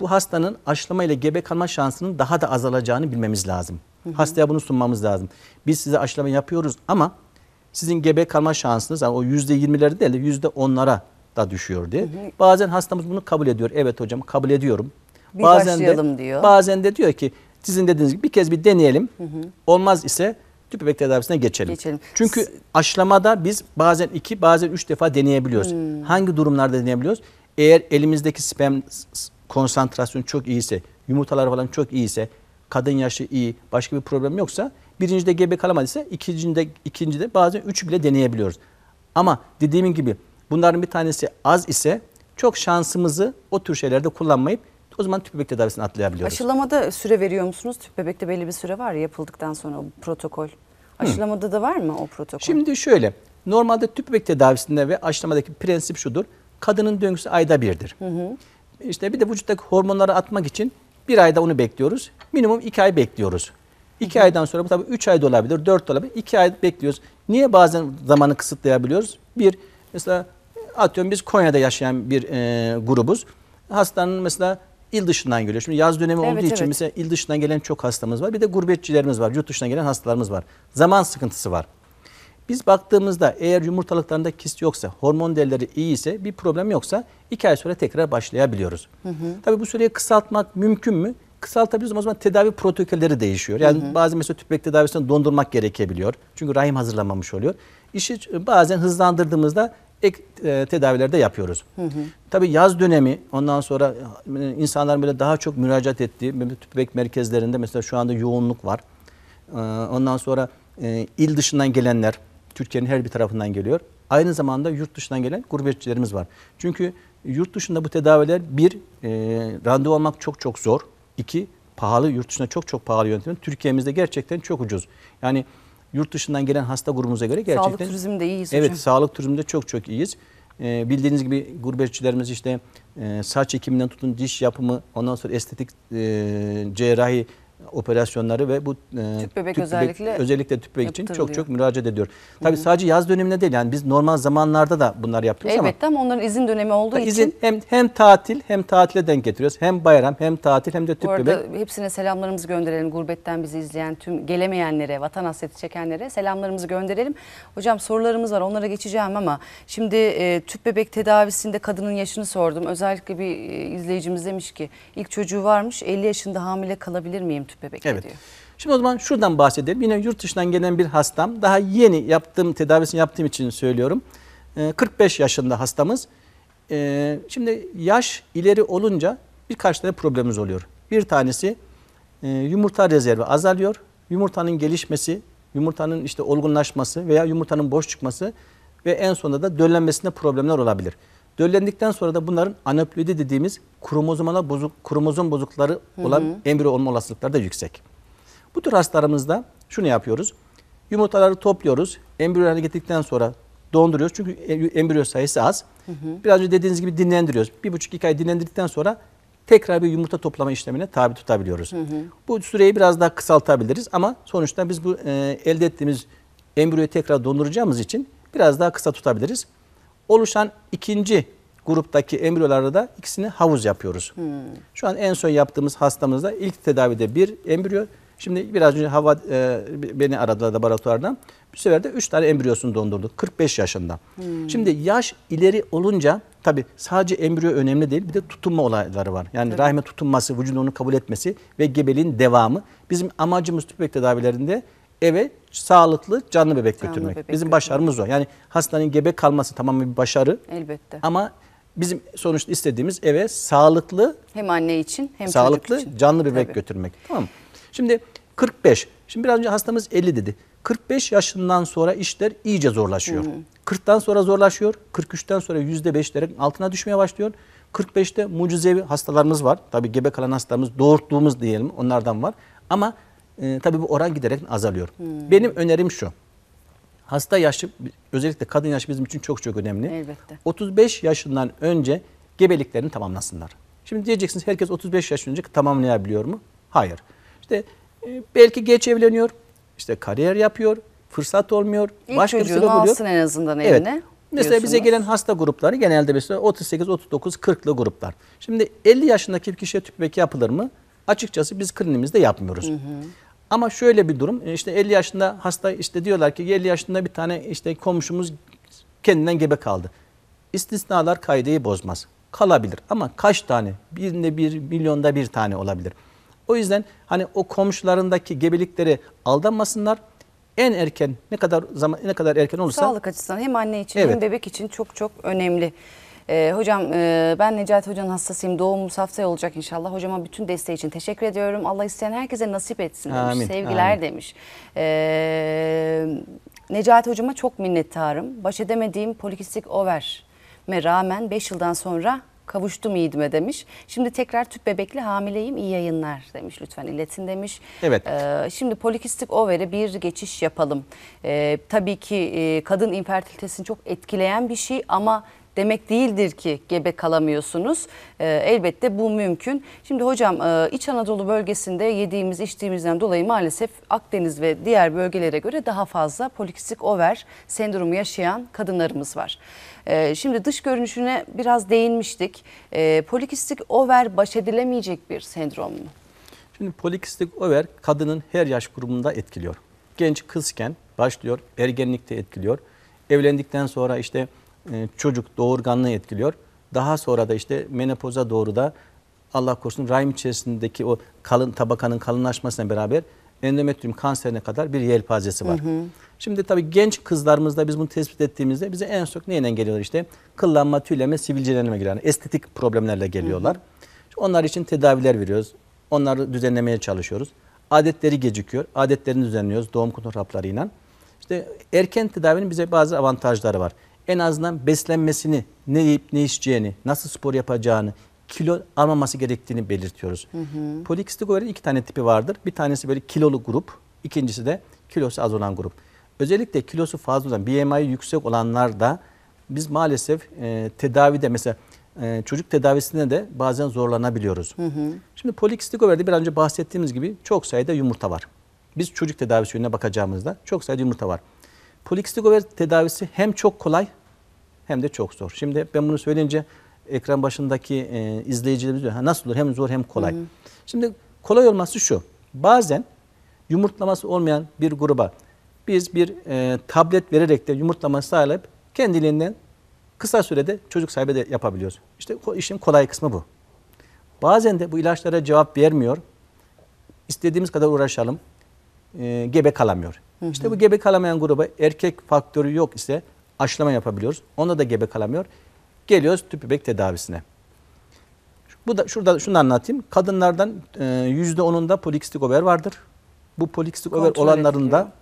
bu hastanın aşılama ile gebe kalma şansının daha da azalacağını bilmemiz lazım. Hı hı. Hastaya bunu sunmamız lazım. Biz size aşılama yapıyoruz ama sizin gebe kalma şansınız yani o %20'leri değil de %10'lara da düşüyor diye. Hı hı. Bazen hastamız bunu kabul ediyor. Evet hocam kabul ediyorum. Bir bazen başlayalım de, diyor. Bazen de diyor ki sizin dediğiniz gibi bir kez bir deneyelim. Hı hı. Olmaz ise tüp bebek tedavisine geçelim. geçelim. Çünkü aşılamada biz bazen iki bazen üç defa deneyebiliyoruz. Hmm. Hangi durumlarda deneyebiliyoruz? Eğer elimizdeki sperm konsantrasyonu çok iyiyse, yumurtalar falan çok iyiyse, kadın yaşı iyi, başka bir problem yoksa birincide gebe kalamadıysa ikincide, ikincide bazen üçü bile deneyebiliyoruz. Ama dediğim gibi bunların bir tanesi az ise çok şansımızı o tür şeylerde kullanmayıp o zaman tüp bebek tedavisini atlayabiliyoruz. Aşılamada süre veriyor musunuz? Tüp bebekte belli bir süre var yapıldıktan sonra protokol. Aşılamada Hı. da var mı o protokol? Şimdi şöyle. Normalde tüp bebek tedavisinde ve aşılamadaki prensip şudur. Kadının döngüsü ayda birdir. Hı hı. İşte bir de vücuttaki hormonları atmak için bir ayda onu bekliyoruz. Minimum iki ay bekliyoruz. İki hı hı. aydan sonra bu tabii üç ayda olabilir, dört olabilir. İki ay bekliyoruz. Niye bazen zamanı kısıtlayabiliyoruz? Bir, mesela atıyorum biz Konya'da yaşayan bir e, grubuz. Hastanın mesela il dışından geliyor. Şimdi yaz dönemi evet, olduğu evet. için mesela il dışından gelen çok hastamız var. Bir de gurbetçilerimiz var. Yurt dışından gelen hastalarımız var. Zaman sıkıntısı var. Biz baktığımızda eğer yumurtalıklarında kist yoksa, hormon değerleri iyi ise, bir problem yoksa 2 ay sonra tekrar başlayabiliyoruz. Hı hı. Tabii bu süreyi kısaltmak mümkün mü? Kısaltabiliriz o zaman tedavi protokolleri değişiyor. Yani hı hı. bazen mesela tüp bebek tedavisini dondurmak gerekebiliyor. Çünkü rahim hazırlanmamış oluyor. İşi bazen hızlandırdığımızda ek e, tedavilerde yapıyoruz. Hı hı. Tabii yaz dönemi ondan sonra e, insanlar böyle daha çok müracaat ettiği tüpbek merkezlerinde mesela şu anda yoğunluk var. E, ondan sonra e, il dışından gelenler Türkiye'nin her bir tarafından geliyor. Aynı zamanda yurt dışından gelen gurbetçilerimiz var. Çünkü yurt dışında bu tedaviler bir e, randevu almak çok çok zor. İki pahalı yurt dışında çok çok pahalı yöntem. Türkiye'mizde gerçekten çok ucuz. Yani yurt dışından gelen hasta grubumuza göre gerçekten... Sağlık turizmde iyiyiz Evet hocam. sağlık turizmde çok çok iyiyiz. E, bildiğiniz gibi gurbetçilerimiz işte e, saç ekiminden tutun diş yapımı ondan sonra estetik e, cerrahi operasyonları ve bu e, tüp bebek tüp özellikle bebek, özellikle tüp bebek için çok çok müracaat ediyor. Tabii sadece yaz döneminde değil yani biz normal zamanlarda da bunlar yapıyoruz Elbette ama, ama onların izin dönemi olduğu izin, için hem hem tatil hem tatile denk getiriyoruz. Hem bayram hem tatil hem de tüp bebek. Bu arada bebek. hepsine selamlarımızı gönderelim gurbetten bizi izleyen tüm gelemeyenlere, vatan hasreti çekenlere selamlarımızı gönderelim. Hocam sorularımız var onlara geçeceğim ama şimdi e, tüp bebek tedavisinde kadının yaşını sordum. Özellikle bir e, izleyicimiz demiş ki ilk çocuğu varmış 50 yaşında hamile kalabilir miyim? tüp bebek evet. ediyor. Şimdi o zaman şuradan bahsedelim. Yine yurt dışından gelen bir hastam. Daha yeni yaptığım tedavisini yaptığım için söylüyorum. 45 ee, yaşında hastamız. Ee, şimdi yaş ileri olunca birkaç tane problemimiz oluyor. Bir tanesi e, yumurta rezervi azalıyor. Yumurtanın gelişmesi, yumurtanın işte olgunlaşması veya yumurtanın boş çıkması ve en sonunda da döllenmesinde problemler olabilir. Döllendikten sonra da bunların anaploidi dediğimiz kromozomana bozuk, kromozom bozukları olan hı hı. embriyo olma olasılıkları da yüksek. Bu tür hastalarımızda şunu yapıyoruz. Yumurtaları topluyoruz. Embriyoları getirdikten sonra donduruyoruz. Çünkü e, embriyo sayısı az. Hı hı. Biraz önce dediğiniz gibi dinlendiriyoruz. Bir buçuk iki ay dinlendirdikten sonra tekrar bir yumurta toplama işlemine tabi tutabiliyoruz. Hı hı. Bu süreyi biraz daha kısaltabiliriz ama sonuçta biz bu e, elde ettiğimiz embriyoyu tekrar donduracağımız için biraz daha kısa tutabiliriz. Oluşan ikinci gruptaki embriyolarda da ikisini havuz yapıyoruz. Hmm. Şu an en son yaptığımız hastamızda ilk tedavide bir embriyo. Şimdi biraz önce hava e, beni aradılar laboratuvardan. Bu sefer de 3 tane embriyosunu dondurduk 45 yaşında. Hmm. Şimdi yaş ileri olunca tabi sadece embriyo önemli değil bir de tutunma olayları var. Yani evet. rahime tutunması, vücudun onu kabul etmesi ve gebeliğin devamı. Bizim amacımız tüpek tedavilerinde eve sağlıklı canlı bebek canlı götürmek. Bebek bizim başarımız o. Yani hastanın gebe kalması tamamen bir başarı. Elbette. Ama bizim sonuçta istediğimiz eve sağlıklı hem anne için hem sağlıklı çocuk için. canlı bebek Tabii. götürmek. Tamam Şimdi 45. Şimdi biraz önce hastamız 50 dedi. 45 yaşından sonra işler iyice zorlaşıyor. Hı. Hmm. 40'tan sonra zorlaşıyor. 43'ten sonra %5'lerin altına düşmeye başlıyor. 45'te mucizevi hastalarımız var. Tabii gebe kalan hastalarımız doğurttuğumuz diyelim onlardan var. Ama e, tabii bu oran giderek azalıyor. Hmm. Benim önerim şu. Hasta yaşı özellikle kadın yaşı bizim için çok çok önemli. Elbette. 35 yaşından önce gebeliklerini tamamlasınlar. Şimdi diyeceksiniz herkes 35 yaş önce tamamlayabiliyor mu? Hayır. İşte e, belki geç evleniyor, işte kariyer yapıyor, fırsat olmuyor. İlk başka çocuğunu bir alsın buluyor. en azından evine. Evet. Mesela diyorsunuz. bize gelen hasta grupları genelde mesela 38, 39, 40'lı gruplar. Şimdi 50 yaşındaki bir kişiye tüp bebek yapılır mı? Açıkçası biz klinimizde yapmıyoruz. Hı hı. Ama şöyle bir durum e, işte 50 yaşında hasta işte diyorlar ki 50 yaşında bir tane işte komşumuz kendinden gebe kaldı. İstisnalar kaideyi bozmaz. Kalabilir ama kaç tane? Birinde bir, milyonda bir tane olabilir. O yüzden hani o komşularındaki gebelikleri aldanmasınlar. En erken ne kadar zaman ne kadar erken olursa sağlık açısından hem anne için evet. hem bebek için çok çok önemli. E, hocam e, ben Necati Hoca'nın hastasıyım. Doğumumuz haftaya olacak inşallah. Hocama bütün desteği için teşekkür ediyorum. Allah isteyen herkese nasip etsin demiş. Amin, Sevgiler amin. demiş. E, Necati Hocama çok minnettarım. Baş edemediğim polikistik overme rağmen 5 yıldan sonra kavuştum yiğidime demiş. Şimdi tekrar tüp bebekli hamileyim iyi yayınlar demiş lütfen iletin demiş. Evet. Ee, şimdi polikistik overe bir geçiş yapalım. Ee, tabii ki e, kadın infertilitesini çok etkileyen bir şey ama demek değildir ki gebe kalamıyorsunuz. E, elbette bu mümkün. Şimdi hocam e, İç Anadolu bölgesinde yediğimiz içtiğimizden dolayı maalesef Akdeniz ve diğer bölgelere göre daha fazla polikistik over sendromu yaşayan kadınlarımız var. E, şimdi dış görünüşüne biraz değinmiştik. E, polikistik over baş edilemeyecek bir sendrom mu? Şimdi polikistik over kadının her yaş grubunda etkiliyor. Genç kızken başlıyor, ergenlikte etkiliyor. Evlendikten sonra işte e, çocuk doğurganlığı etkiliyor. Daha sonra da işte menopoza doğru da Allah korusun rahim içerisindeki o kalın tabakanın kalınlaşmasına beraber endometrium kanserine kadar bir yelpazesi var. Hı hı. Şimdi tabii genç kızlarımızda biz bunu tespit ettiğimizde bize en çok neyle geliyorlar işte? Kıllanma, tüyleme, sivilcelenme geliyorlar. Yani estetik problemlerle geliyorlar. Hı hı. Onlar için tedaviler veriyoruz. Onları düzenlemeye çalışıyoruz. Adetleri gecikiyor. Adetlerini düzenliyoruz doğum kontrol haplarıyla. İşte erken tedavinin bize bazı avantajları var en azından beslenmesini, ne yiyip ne içeceğini, nasıl spor yapacağını, kilo almaması gerektiğini belirtiyoruz. Hı Polikistik ovarinin iki tane tipi vardır. Bir tanesi böyle kilolu grup, ikincisi de kilosu az olan grup. Özellikle kilosu fazla olan, BMI yüksek olanlarda biz maalesef e, tedavide mesela e, çocuk tedavisinde de bazen zorlanabiliyoruz. Hı hı. Şimdi polikistik overde biraz önce bahsettiğimiz gibi çok sayıda yumurta var. Biz çocuk tedavisi yönüne bakacağımızda çok sayıda yumurta var. Polikistik over tedavisi hem çok kolay hem de çok zor. Şimdi ben bunu söyleyince ekran başındaki e, izleyicilerimiz diyor. nasıl olur hem zor hem kolay. Hı hı. Şimdi kolay olması şu. Bazen yumurtlaması olmayan bir gruba biz bir e, tablet vererek de yumurtlaması sağlayıp kendiliğinden kısa sürede çocuk sahibi de yapabiliyoruz. İşte işin kolay kısmı bu. Bazen de bu ilaçlara cevap vermiyor. İstediğimiz kadar uğraşalım. E, gebe kalamıyor. Hı hı. İşte bu gebe kalamayan gruba erkek faktörü yok ise aşılama yapabiliyoruz. Onda da gebe kalamıyor. Geliyoruz tüp bebek tedavisine. Bu da şurada şunu anlatayım. Kadınlardan e, %10'unda polikistik over vardır. Bu polikistik over olanların da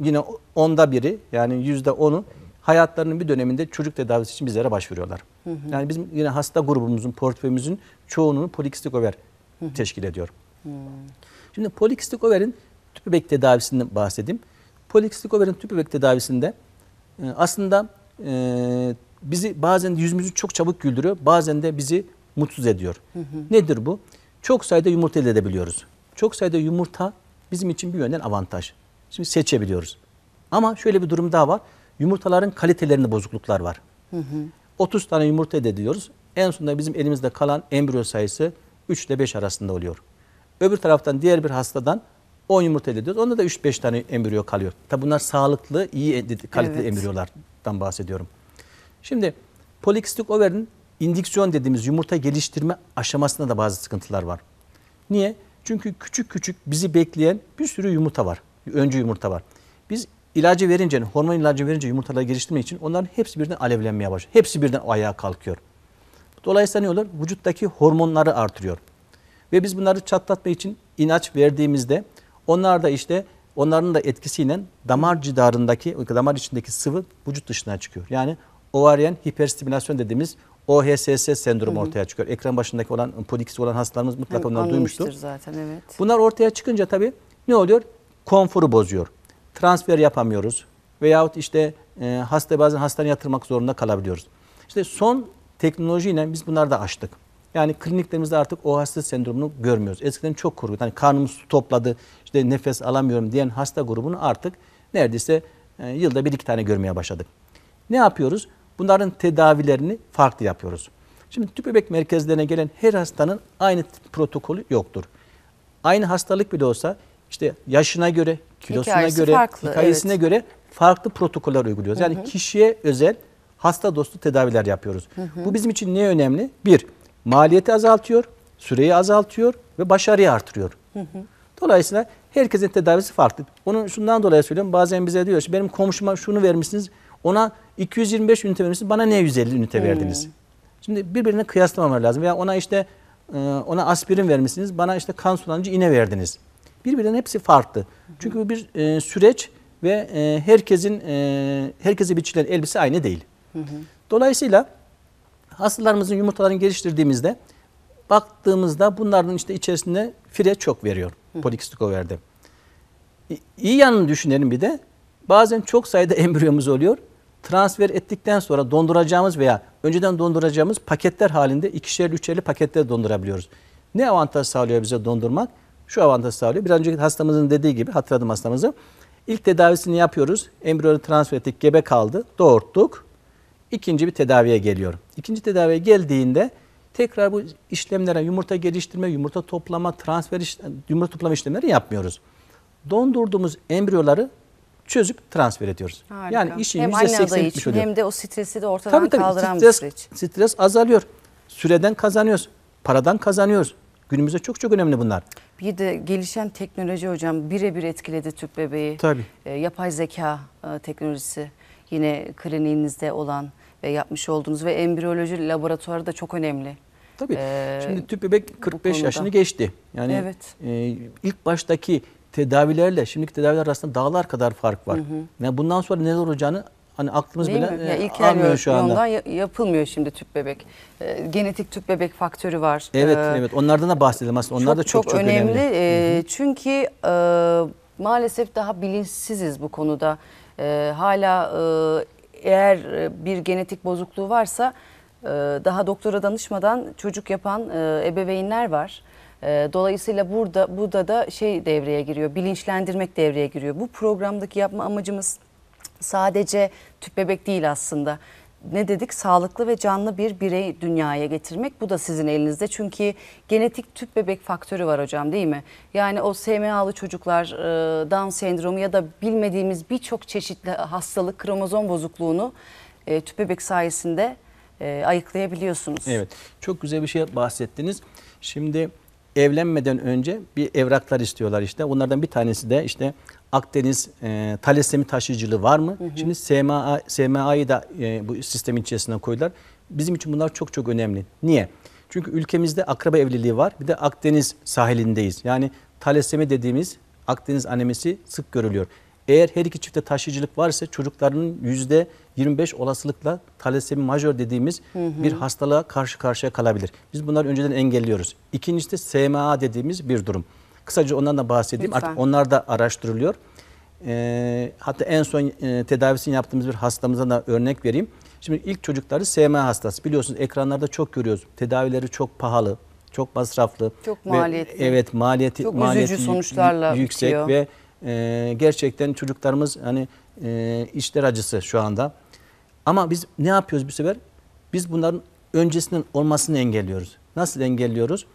yine onda biri yani yüzde %10'u hayatlarının bir döneminde çocuk tedavisi için bizlere başvuruyorlar. Hı hı. Yani bizim yine hasta grubumuzun, portföyümüzün çoğunluğunu polikistik over hı hı. teşkil ediyor. Hı. Şimdi polikistik overin tüp bebek tedavisinden bahsedeyim. Polikistik overin tüp bebek tedavisinde e, aslında e, bizi bazen yüzümüzü çok çabuk güldürüyor, bazen de bizi mutsuz ediyor. Nedir bu? Çok sayıda yumurta elde edebiliyoruz. Çok sayıda yumurta bizim için bir yönden avantaj. Şimdi seçebiliyoruz. Ama şöyle bir durum daha var. Yumurtaların kalitelerinde bozukluklar var. Hı hı. 30 tane yumurta elde ediyoruz. En sonunda bizim elimizde kalan embriyo sayısı 3 ile 5 arasında oluyor. Öbür taraftan diğer bir hastadan 10 yumurta elde ediyoruz. Onda da 3-5 tane embriyo kalıyor. Tabi bunlar sağlıklı, iyi kaliteli evet. embriyolardan bahsediyorum. Şimdi polikistik overin indiksiyon dediğimiz yumurta geliştirme aşamasında da bazı sıkıntılar var. Niye? Çünkü küçük küçük bizi bekleyen bir sürü yumurta var. Öncü yumurta var. Biz ilacı verince, hormon ilacı verince yumurtaları geliştirme için onların hepsi birden alevlenmeye başlıyor. Hepsi birden ayağa kalkıyor. Dolayısıyla ne olur? Vücuttaki hormonları artırıyor. Ve biz bunları çatlatma için ilaç verdiğimizde onlar da işte onların da etkisiyle damar cidarındaki damar içindeki sıvı vücut dışına çıkıyor. Yani ovaryen hiperstimülasyon dediğimiz OHSS sendromu ortaya çıkıyor. Ekran başındaki olan podiksi olan hastalarımız mutlaka onları duymuştur. zaten evet. Bunlar ortaya çıkınca tabii ne oluyor? Konforu bozuyor. Transfer yapamıyoruz. Veyahut işte e, hasta bazen hastaneye yatırmak zorunda kalabiliyoruz. İşte son teknolojiyle biz bunları da açtık. Yani kliniklerimizde artık o hasta sendromunu görmüyoruz. Eskiden çok kurgu. Yani karnımız topladı, işte nefes alamıyorum diyen hasta grubunu artık neredeyse e, yılda bir iki tane görmeye başladık. Ne yapıyoruz? Bunların tedavilerini farklı yapıyoruz. Şimdi tüp bebek merkezlerine gelen her hastanın aynı protokolü yoktur. Aynı hastalık bile olsa işte yaşına göre, kilosuna göre, farklı, hikayesine evet. göre farklı protokoller uyguluyoruz. Yani hı hı. kişiye özel hasta dostu tedaviler yapıyoruz. Hı hı. Bu bizim için ne önemli? Bir, maliyeti azaltıyor, süreyi azaltıyor ve başarıyı artırıyor. Hı hı. Dolayısıyla herkesin tedavisi farklı. Onun şundan dolayı söylüyorum. Bazen bize diyor benim komşuma şunu vermişsiniz. Ona 225 ünite vermişsiniz. Bana niye 150 ünite hmm. verdiniz? Şimdi birbirine kıyaslamamak lazım. Veya ona işte e, ona aspirin vermişsiniz. Bana işte kan sulanıcı iğne verdiniz. Birbirinin hepsi farklı. Çünkü bu bir e, süreç ve e, herkesin herkese biçilen elbise aynı değil. Hı hı. Dolayısıyla Asıllarımızın yumurtalarını geliştirdiğimizde baktığımızda bunların işte içerisinde fire çok veriyor. Polikistik overde. İyi yanını düşünelim bir de. Bazen çok sayıda embriyomuz oluyor. Transfer ettikten sonra donduracağımız veya önceden donduracağımız paketler halinde ikişerli üçerli paketler dondurabiliyoruz. Ne avantaj sağlıyor bize dondurmak? Şu avantaj sağlıyor. Biraz önceki hastamızın dediği gibi hatırladım hastamızı. İlk tedavisini yapıyoruz. Embriyonu transfer ettik, gebe kaldı. Doğurttuk ikinci bir tedaviye geliyorum. İkinci tedaviye geldiğinde tekrar bu işlemlere yumurta geliştirme, yumurta toplama, transfer yumurta toplama işlemleri yapmıyoruz. Dondurduğumuz embriyoları çözüp transfer ediyoruz. Harika. Yani işin hem %80 adayı için, oluyor. Hem de o stresi de ortadan tabii, tabii, kaldıran stres, bir süreç. Stres azalıyor. Süreden kazanıyoruz. Paradan kazanıyoruz. Günümüzde çok çok önemli bunlar. Bir de gelişen teknoloji hocam birebir etkiledi Türk bebeği. Tabii. E, yapay zeka e, teknolojisi yine kliniğinizde olan e, yapmış olduğunuz ve embriyoloji laboratuvarı da çok önemli. Tabii. Ee, Şimdi tüp bebek 45 yaşını geçti. Yani evet. e, ilk baştaki tedavilerle şimdiki tedaviler arasında dağlar kadar fark var. Hı hı. Yani bundan sonra neler olacağını hani aklımız Değil bile mi? E, ilk almıyor şu anda. yapılmıyor şimdi tüp bebek. E, genetik tüp bebek faktörü var. Evet, ee, evet. Onlardan da bahsedelim aslında. Onlar da çok çok önemli. Çok önemli. E, hı hı. Çünkü e, maalesef daha bilinçsiziz bu konuda. E, hala e, eğer e, bir genetik bozukluğu varsa e, daha doktora danışmadan çocuk yapan e, ebeveynler var. Dolayısıyla burada burada da şey devreye giriyor, bilinçlendirmek devreye giriyor. Bu programdaki yapma amacımız sadece tüp bebek değil aslında ne dedik sağlıklı ve canlı bir birey dünyaya getirmek bu da sizin elinizde. Çünkü genetik tüp bebek faktörü var hocam değil mi? Yani o SMA'lı çocuklar e, Down sendromu ya da bilmediğimiz birçok çeşitli hastalık kromozom bozukluğunu e, tüp bebek sayesinde e, ayıklayabiliyorsunuz. Evet çok güzel bir şey bahsettiniz. Şimdi evlenmeden önce bir evraklar istiyorlar işte. Bunlardan bir tanesi de işte Akdeniz e, talesemi taşıyıcılığı var mı? Hı hı. Şimdi SMA, SMA'yı da e, bu sistemin içerisine koydular. Bizim için bunlar çok çok önemli. Niye? Çünkü ülkemizde akraba evliliği var. Bir de Akdeniz sahilindeyiz. Yani talesemi dediğimiz Akdeniz anemisi sık görülüyor. Eğer her iki çifte taşıyıcılık varsa çocuklarının yüzde 25 olasılıkla talasemi majör dediğimiz hı hı. bir hastalığa karşı karşıya kalabilir. Biz bunları önceden engelliyoruz. İkincisi de SMA dediğimiz bir durum. Kısaca ondan da bahsedeyim. Lütfen. Artık onlar da araştırılıyor. E, hatta en son e, tedavisini yaptığımız bir hastamıza da örnek vereyim. Şimdi ilk çocukları SMA hastası. Biliyorsunuz ekranlarda çok görüyoruz. Tedavileri çok pahalı, çok masraflı. Çok maliyetli. Ve, evet maliyeti, çok maliyeti sonuçlarla yüksek bitiyor. ve e, gerçekten çocuklarımız hani e, işler acısı şu anda. Ama biz ne yapıyoruz bu sefer? Biz bunların öncesinin olmasını engelliyoruz. Nasıl engelliyoruz?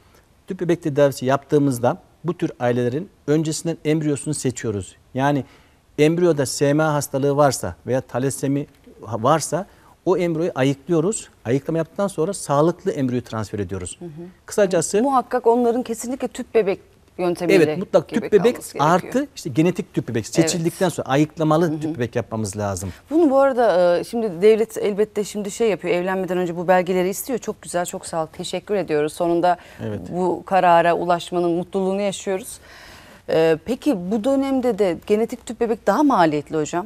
Tüp bebek tedavisi yaptığımızda bu tür ailelerin öncesinden embriyosunu seçiyoruz. Yani embriyoda SMA hastalığı varsa veya talasemi varsa o embriyoyu ayıklıyoruz. Ayıklama yaptıktan sonra sağlıklı embriyoyu transfer ediyoruz. Hı hı. Kısacası muhakkak onların kesinlikle tüp bebek yöntemiyle Evet mutlak tüp bebek artı işte genetik tüp bebek seçildikten evet. sonra ayıklamalı tüp bebek yapmamız lazım. Bunu bu arada e, şimdi devlet elbette şimdi şey yapıyor evlenmeden önce bu belgeleri istiyor. Çok güzel çok sağ ol teşekkür ediyoruz. Sonunda evet. bu karara ulaşmanın mutluluğunu yaşıyoruz. E, peki bu dönemde de genetik tüp bebek daha maliyetli hocam.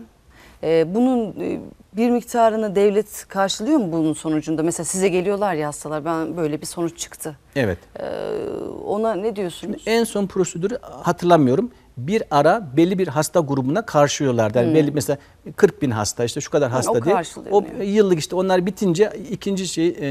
E, bunun bir miktarını devlet karşılıyor mu bunun sonucunda? Mesela size geliyorlar ya hastalar ben böyle bir sonuç çıktı. Evet. Ee, ona ne diyorsunuz? En son prosedürü hatırlamıyorum. Bir ara belli bir hasta grubuna karşılıyorlar. Yani hmm. belli mesela 40 bin hasta işte şu kadar yani hasta o diye. O yani. yıllık işte onlar bitince ikinci şey e,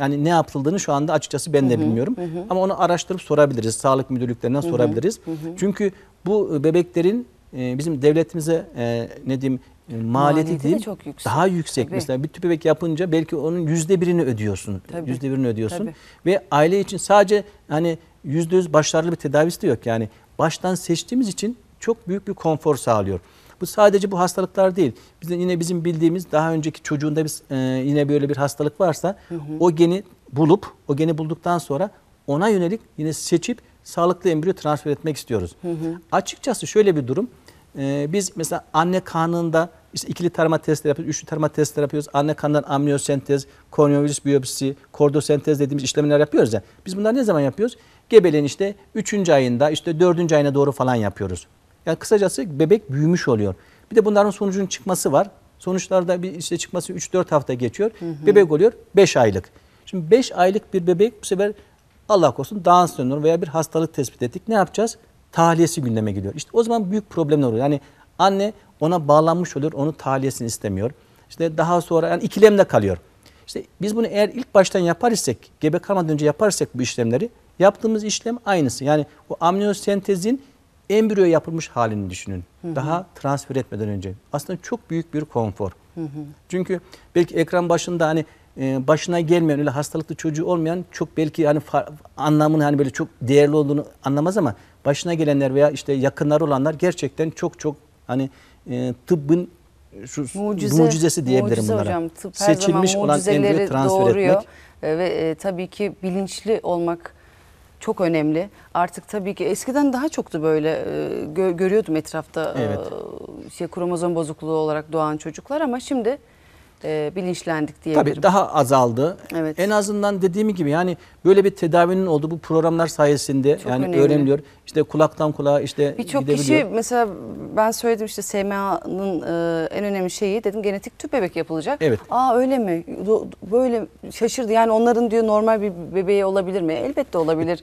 yani ne yapıldığını şu anda açıkçası ben de hı bilmiyorum. Hı. Ama onu araştırıp sorabiliriz. Sağlık müdürlüklerine hı sorabiliriz. Hı Çünkü bu bebeklerin e, bizim devletimize e, ne diyeyim e, maliyeti, maliyeti değil, de çok yüksek. daha yüksek. Tabii. Mesela bir tüp bebek yapınca belki onun yüzde birini ödüyorsun. Yüzde birini ödüyorsun. Tabii. Ve aile için sadece hani yüzde yüz başarılı bir tedavisi de yok. Yani baştan seçtiğimiz için çok büyük bir konfor sağlıyor. Bu sadece bu hastalıklar değil. Bizim yine bizim bildiğimiz daha önceki çocuğunda biz e, yine böyle bir hastalık varsa hı hı. o geni bulup o geni bulduktan sonra ona yönelik yine seçip sağlıklı embriyo transfer etmek istiyoruz. Hı hı. Açıkçası şöyle bir durum. E, biz mesela anne karnında işte ikili tarama testleri yapıyoruz, üçlü tarama testleri yapıyoruz. Anne kanından amniyosentez, koronavirüs biyopsisi, kordosentez dediğimiz işlemler yapıyoruz ya. Biz bunları ne zaman yapıyoruz? Gebeliğin işte 3. ayında, işte 4. ayına doğru falan yapıyoruz. Yani kısacası bebek büyümüş oluyor. Bir de bunların sonucunun çıkması var. Sonuçlarda bir işte çıkması 3-4 hafta geçiyor. Hı hı. Bebek oluyor 5 aylık. Şimdi 5 aylık bir bebek bu sefer Allah korusun Down sendromu veya bir hastalık tespit ettik. Ne yapacağız? Tahliyesi gündeme geliyor. İşte o zaman büyük problemler oluyor. Yani Anne ona bağlanmış olur, onu tahliyesini istemiyor. İşte daha sonra yani ikilemde kalıyor. İşte biz bunu eğer ilk baştan yapar isek, gebe kalmadan önce yapar yaparsak bu işlemleri, yaptığımız işlem aynısı. Yani o amniyosentezin embriyo yapılmış halini düşünün. Hı hı. Daha transfer etmeden önce. Aslında çok büyük bir konfor. Hı hı. Çünkü belki ekran başında hani e, başına gelmeyen öyle hastalıklı çocuğu olmayan çok belki hani anlamını hani böyle çok değerli olduğunu anlamaz ama başına gelenler veya işte yakınları olanlar gerçekten çok çok Hani e, tıbbın şu Mucize, mucizesi diyebilirim mucize bunlara. Hocam, tıp her Seçilmiş zaman olan embriyo transfer doğuruyor. etmek. E, ve e, tabii ki bilinçli olmak çok önemli. Artık tabii ki eskiden daha çoktu böyle e, görüyordum etrafta evet. e, şey kromozom bozukluğu olarak doğan çocuklar ama şimdi e, bilinçlendik diyebilirim. Tabii daha azaldı. Evet. En azından dediğim gibi yani böyle bir tedavinin olduğu bu programlar sayesinde Çok yani önemli. öğreniliyor. İşte kulaktan kulağa işte Birçok kişi mesela ben söyledim işte SMA'nın e, en önemli şeyi dedim genetik tüp bebek yapılacak. Evet. Aa öyle mi? böyle şaşırdı yani onların diyor normal bir bebeği olabilir mi? Elbette olabilir.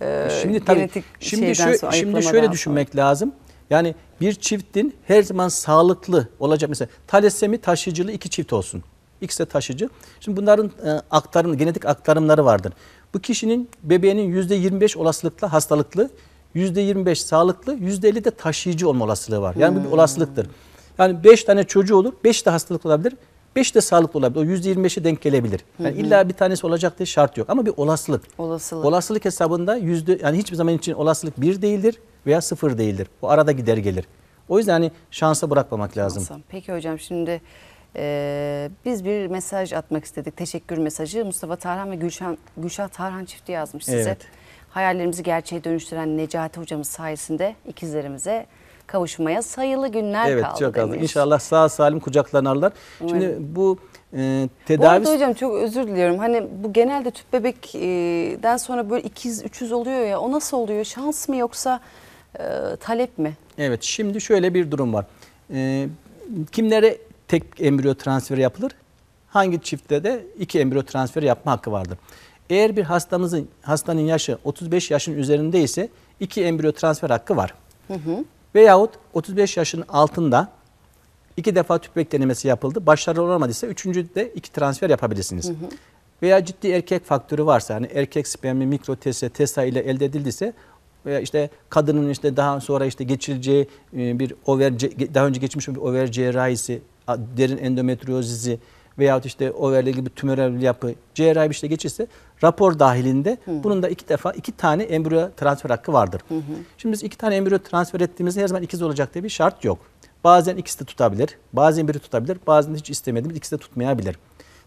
E, şimdi tabii, genetik şimdi şö- şimdi şöyle düşünmek sonra. lazım. Yani bir çiftin her zaman sağlıklı olacak. Mesela talasemi taşıyıcılı iki çift olsun. İkisi de taşıyıcı. Şimdi bunların e, aktarım, genetik aktarımları vardır. Bu kişinin bebeğinin %25 olasılıkla hastalıklı, %25 sağlıklı, %50 de taşıyıcı olma olasılığı var. Yani bu bir hmm. olasılıktır. Yani 5 tane çocuğu olur, 5 de hastalıklı olabilir, 5 de sağlıklı olabilir. O %25'e denk gelebilir. Yani hı illa bir tanesi olacak diye şart yok ama bir olasılık. Olasılık. Olasılık hesabında yüzde yani hiçbir zaman için olasılık bir değildir veya sıfır değildir. Bu arada gider gelir. O yüzden hani şansa bırakmamak lazım. Peki hocam şimdi e, biz bir mesaj atmak istedik. Teşekkür mesajı Mustafa Tarhan ve Gülşen, Gülşah Tarhan çifti yazmış size. Evet. Hayallerimizi gerçeğe dönüştüren Necati hocamız sayesinde ikizlerimize kavuşmaya sayılı günler evet, kaldı. Evet çok az. İnşallah sağ salim kucaklanarlar. Umarım. Şimdi bu e, tedavi... Bu hocam çok özür diliyorum. Hani bu genelde tüp bebekten sonra böyle ikiz, üçüz oluyor ya. O nasıl oluyor? Şans mı yoksa e, talep mi? Evet şimdi şöyle bir durum var. E, kimlere tek embriyo transferi yapılır? Hangi çiftte de iki embriyo transferi yapma hakkı vardır. Eğer bir hastamızın hastanın yaşı 35 yaşın üzerinde ise iki embriyo transfer hakkı var. Hı hı. Veyahut 35 yaşın altında iki defa tüp denemesi yapıldı. Başarılı olamadıysa üçüncü de iki transfer yapabilirsiniz. Hı hı. Veya ciddi erkek faktörü varsa yani erkek spermi mikrotese tesa ile elde edildiyse veya işte kadının işte daha sonra işte geçileceği e, bir over daha önce geçmiş bir over cerrahisi, derin endometriozisi veyahut işte overle gibi tümörel yapı cerrahi bir işte geçirse rapor dahilinde hı. bunun da iki defa iki tane embriyo transfer hakkı vardır. Hı hı. Şimdi biz iki tane embriyo transfer ettiğimizde her zaman ikiz olacak diye bir şart yok. Bazen ikisi de tutabilir, bazen biri tutabilir, bazen hiç istemediğimiz ikisi de tutmayabilir.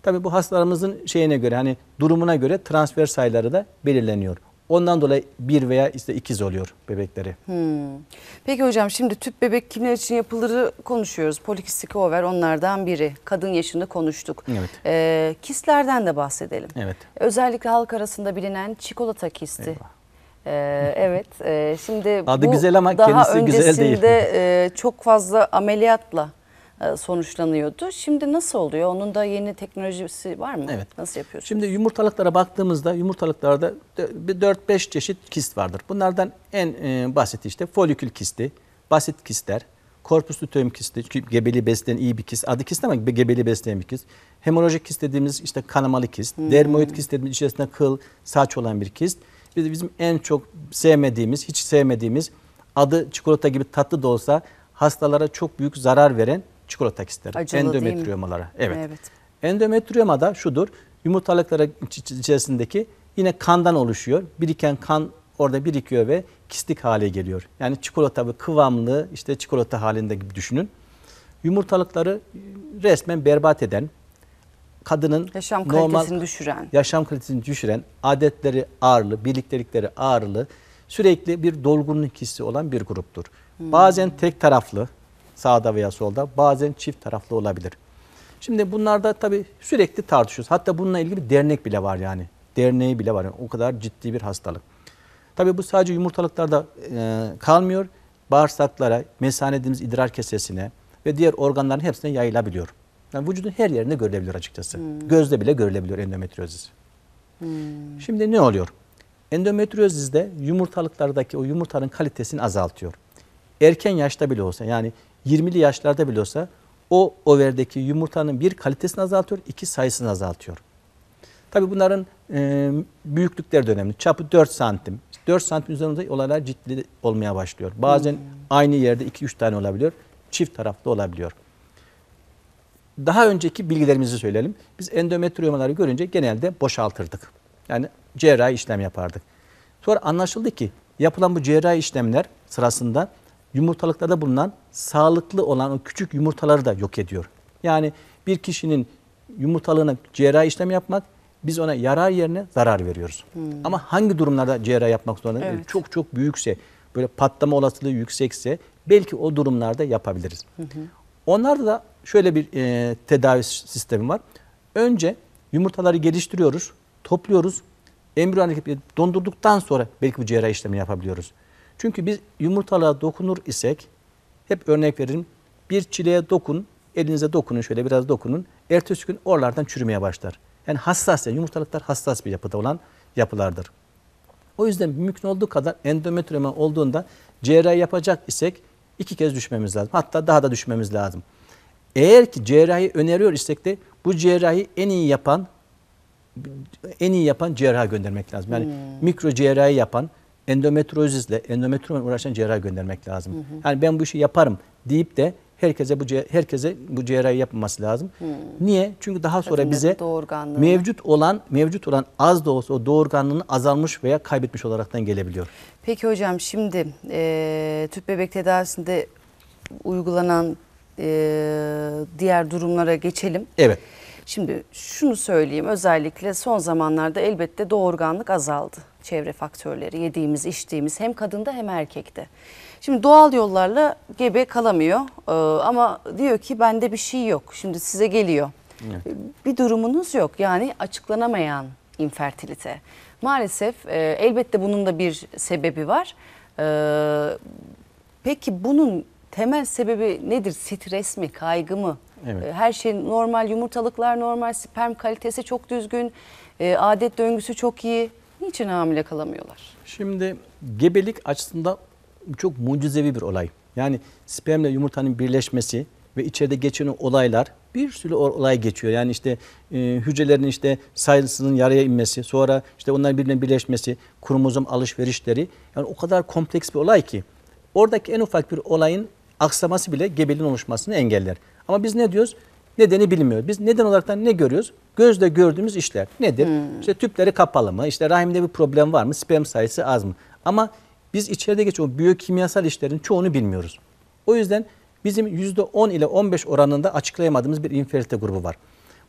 Tabii bu hastalarımızın şeyine göre hani durumuna göre transfer sayıları da belirleniyor. Ondan dolayı bir veya işte ikiz oluyor bebekleri. Hmm. Peki hocam şimdi tüp bebek kimler için yapılırı konuşuyoruz. Polikistik over onlardan biri. Kadın yaşında konuştuk. Evet. Ee, kistlerden de bahsedelim. Evet. Özellikle halk arasında bilinen çikolata kisti. Ee, evet. E, şimdi Adı bu güzel ama daha kendisi öncesinde güzel değil. E, çok fazla ameliyatla e, sonuçlanıyordu. Şimdi nasıl oluyor? Onun da yeni teknolojisi var mı? Evet. Nasıl yapıyorsunuz? Şimdi yumurtalıklara baktığımızda yumurtalıklarda 4-5 çeşit kist vardır. Bunlardan en e, basit işte folikül kisti, basit kistler, korpuslu tüm kisti, gebeli besleyen iyi bir kist. Adı kist ama gebeli besleyen bir kist. Hemorajik kist dediğimiz işte kanamalı kist. Hmm. Dermoid kist dediğimiz içerisinde kıl, saç olan bir kist. bizim en çok sevmediğimiz, hiç sevmediğimiz adı çikolata gibi tatlı da olsa hastalara çok büyük zarar veren çikolata kistleri, Acılı endometriyomalara. Evet. evet. Endometriyoma da şudur. Yumurtalıklar içerisindeki yine kandan oluşuyor. Biriken kan orada birikiyor ve kistik hale geliyor. Yani çikolata ve kıvamlı işte çikolata halinde gibi düşünün. Yumurtalıkları resmen berbat eden, kadının yaşam normal, kalitesini düşüren, yaşam kalitesini düşüren, adetleri ağırlı, birliktelikleri ağırlı, sürekli bir dolgunluk hissi olan bir gruptur. Hmm. Bazen tek taraflı, Sağda veya solda. Bazen çift taraflı olabilir. Şimdi bunlarda tabii sürekli tartışıyoruz. Hatta bununla ilgili bir dernek bile var yani. Derneği bile var. Yani o kadar ciddi bir hastalık. Tabii bu sadece yumurtalıklarda e, kalmıyor. Bağırsaklara, mesane dediğimiz idrar kesesine ve diğer organların hepsine yayılabiliyor. Yani vücudun her yerinde görülebiliyor açıkçası. Hmm. Gözde bile görülebiliyor endometriozis. Hmm. Şimdi ne oluyor? Endometriozis de yumurtalıklardaki o yumurtanın kalitesini azaltıyor. Erken yaşta bile olsa yani 20'li yaşlarda bile olsa o overdeki yumurtanın bir kalitesini azaltıyor, iki sayısını azaltıyor. Tabii bunların e, büyüklükleri de önemli. Çapı 4 santim. 4 santim üzerinde olaylar ciddi olmaya başlıyor. Bazen hmm. aynı yerde 2-3 tane olabiliyor. Çift taraflı olabiliyor. Daha önceki bilgilerimizi söyleyelim. Biz endometriyomaları görünce genelde boşaltırdık. Yani cerrahi işlem yapardık. Sonra anlaşıldı ki yapılan bu cerrahi işlemler sırasında yumurtalıklarda bulunan sağlıklı olan o küçük yumurtaları da yok ediyor. Yani bir kişinin yumurtalığına cerrahi işlem yapmak biz ona yarar yerine zarar veriyoruz. Hmm. Ama hangi durumlarda cerrahi yapmak zorunda? Evet. Çok çok büyükse, böyle patlama olasılığı yüksekse belki o durumlarda yapabiliriz. Hı hı. Onlarda da şöyle bir e, tedavi sistemi var. Önce yumurtaları geliştiriyoruz, topluyoruz. Embriyonik dondurduktan sonra belki bu cerrahi işlemi yapabiliyoruz. Çünkü biz yumurtalığa dokunur isek, hep örnek veririm, bir çileğe dokun, elinize dokunun şöyle biraz dokunun. Ertesi gün oralardan çürümeye başlar. Yani hassas, yani yumurtalıklar hassas bir yapıda olan yapılardır. O yüzden mümkün olduğu kadar endometrioma olduğunda cerrahi yapacak isek iki kez düşmemiz lazım. Hatta daha da düşmemiz lazım. Eğer ki cerrahi öneriyor isek de bu cerrahi en iyi yapan en iyi yapan cerraha göndermek lazım. Yani hmm. mikro cerrahi yapan, endometriozisle, endometriozla uğraşan cerrah göndermek lazım. Hı hı. Yani ben bu işi yaparım deyip de herkese bu herkese bu cerrahi yapılması lazım. Hmm. Niye? Çünkü daha sonra Kadın bize mevcut olan mevcut olan az da olsa o doğurganlığını azalmış veya kaybetmiş olaraktan gelebiliyor. Peki hocam şimdi e, tüp bebek tedavisinde uygulanan e, diğer durumlara geçelim. Evet. Şimdi şunu söyleyeyim özellikle son zamanlarda elbette doğurganlık azaldı çevre faktörleri, yediğimiz, içtiğimiz hem kadında hem erkekte. Şimdi doğal yollarla gebe kalamıyor ee, ama diyor ki bende bir şey yok. Şimdi size geliyor. Evet. E, bir durumunuz yok yani açıklanamayan infertilite. Maalesef e, elbette bunun da bir sebebi var. Ee, peki bunun temel sebebi nedir? Stres mi, kaygı mı? Evet. E, her şey normal, yumurtalıklar normal, sperm kalitesi çok düzgün, e, adet döngüsü çok iyi. Niçin hamile kalamıyorlar? Şimdi gebelik açısından çok mucizevi bir olay. Yani spermle yumurtanın birleşmesi ve içeride geçen olaylar bir sürü olay geçiyor. Yani işte e, hücrelerin işte sayısının yarıya inmesi, sonra işte onlar birbirine birleşmesi, kromozom alışverişleri. Yani o kadar kompleks bir olay ki oradaki en ufak bir olayın aksaması bile gebeliğin oluşmasını engeller. Ama biz ne diyoruz? Nedeni bilmiyoruz. Biz neden olarak ne görüyoruz? Gözle gördüğümüz işler nedir? Hmm. İşte tüpleri kapalı mı? İşte rahimde bir problem var mı? Sperm sayısı az mı? Ama biz içeride geçen o biyokimyasal işlerin çoğunu bilmiyoruz. O yüzden bizim %10 ile 15 oranında açıklayamadığımız bir infertilite grubu var.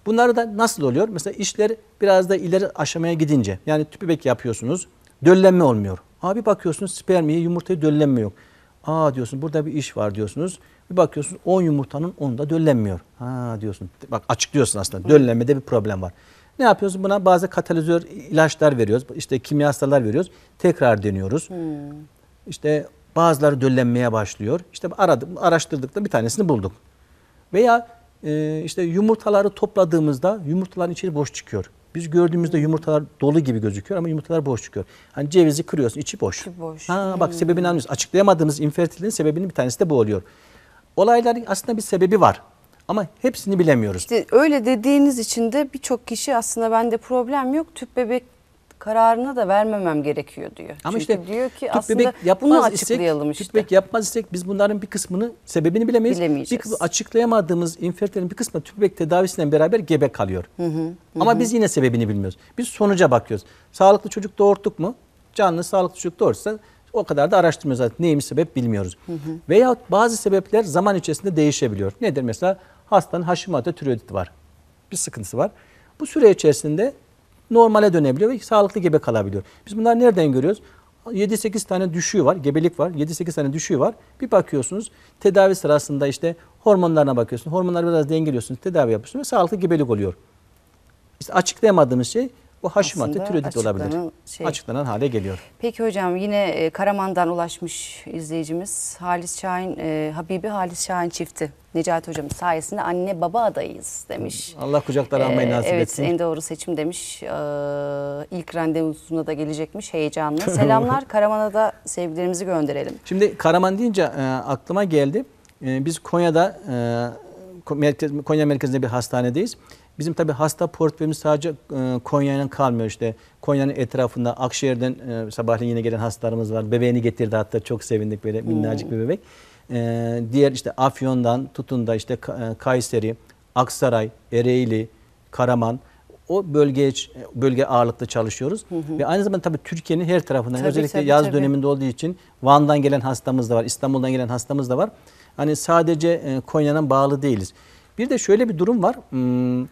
Bunlar da nasıl oluyor? Mesela işler biraz da ileri aşamaya gidince yani tüpü bek yapıyorsunuz döllenme olmuyor. Abi bakıyorsunuz spermiye yumurtaya döllenme yok. Aa diyorsun burada bir iş var diyorsunuz. Bir bakıyorsun 10 yumurtanın da döllenmiyor. Ha diyorsun. Bak açıklıyorsun aslında. Döllenmede bir problem var. Ne yapıyoruz? Buna bazı katalizör ilaçlar veriyoruz. İşte kimyasallar veriyoruz. Tekrar deniyoruz. Hmm. İşte bazıları döllenmeye başlıyor. İşte aradık, araştırdık da bir tanesini bulduk. Veya e, işte yumurtaları topladığımızda yumurtaların içeri boş çıkıyor. Biz gördüğümüzde yumurtalar dolu gibi gözüküyor ama yumurtalar boş çıkıyor. Hani cevizi kırıyorsun içi boş. İçi boş. Ha, bak hmm. sebebini anlıyoruz. Açıklayamadığımız infertilin sebebinin bir tanesi de bu oluyor. Olayların aslında bir sebebi var. Ama hepsini bilemiyoruz. İşte öyle dediğiniz için de birçok kişi aslında bende problem yok. Tüp bebek kararını da vermemem gerekiyor diyor. Ama Çünkü işte diyor ki aslında bebek yapmaz bunu açıklayalım işte. Tüp bebek yapmaz isek biz bunların bir kısmını sebebini bilemeyiz. Bilemeyeceğiz. Bir, açıklayamadığımız infertilitenin bir kısmı tüp bebek tedavisinden beraber gebe kalıyor. Hı hı, hı. Ama biz yine sebebini bilmiyoruz. Biz sonuca bakıyoruz. Sağlıklı çocuk doğurttuk mu? Canlı sağlıklı çocuk doğursa o kadar da araştırmıyoruz zaten. Neymiş sebep bilmiyoruz. Hı hı. Veyahut bazı sebepler zaman içerisinde değişebiliyor. Nedir mesela? Hastanın Hashimoto tiroiditi var. Bir sıkıntısı var. Bu süre içerisinde normale dönebiliyor ve sağlıklı gebe kalabiliyor. Biz bunları nereden görüyoruz? 7-8 tane düşüğü var, gebelik var, 7-8 tane düşüğü var. Bir bakıyorsunuz tedavi sırasında işte hormonlarına bakıyorsunuz. Hormonları biraz dengeliyorsunuz, tedavi yapıyorsunuz ve sağlıklı gebelik oluyor. İşte açıklayamadığımız şey bu haşimatı tiroidit olabilir. Şey... Açıklanan hale geliyor. Peki hocam yine e, Karaman'dan ulaşmış izleyicimiz Halis Şahin, e, Habibi Halis Şahin çifti. Necati hocam sayesinde anne baba adayız demiş. Allah kucaklara almayı ee, nasip evet, etsin. Evet en doğru seçim demiş. Ee, ilk randevusunda da gelecekmiş heyecanlı. Selamlar Karaman'a da sevgilerimizi gönderelim. Şimdi Karaman deyince e, aklıma geldi. E, biz Konya'da e, Konya merkezinde bir hastanedeyiz. Bizim tabi hasta portföyümüz sadece e, Konya'nın kalmıyor işte. Konya'nın etrafında Akşehir'den e, sabahleyin yine gelen hastalarımız var. Bebeğini getirdi hatta çok sevindik böyle minnacık bir bebek. E, diğer işte Afyon'dan tutun da işte e, Kayseri, Aksaray, Ereğli, Karaman o bölge bölge ağırlıklı çalışıyoruz. Hı hı. Ve aynı zamanda tabii Türkiye'nin her tarafından tabii, özellikle tabii, yaz tabii. döneminde olduğu için Van'dan gelen hastamız da var, İstanbul'dan gelen hastamız da var. Hani sadece Konya'nın bağlı değiliz. Bir de şöyle bir durum var. Hmm,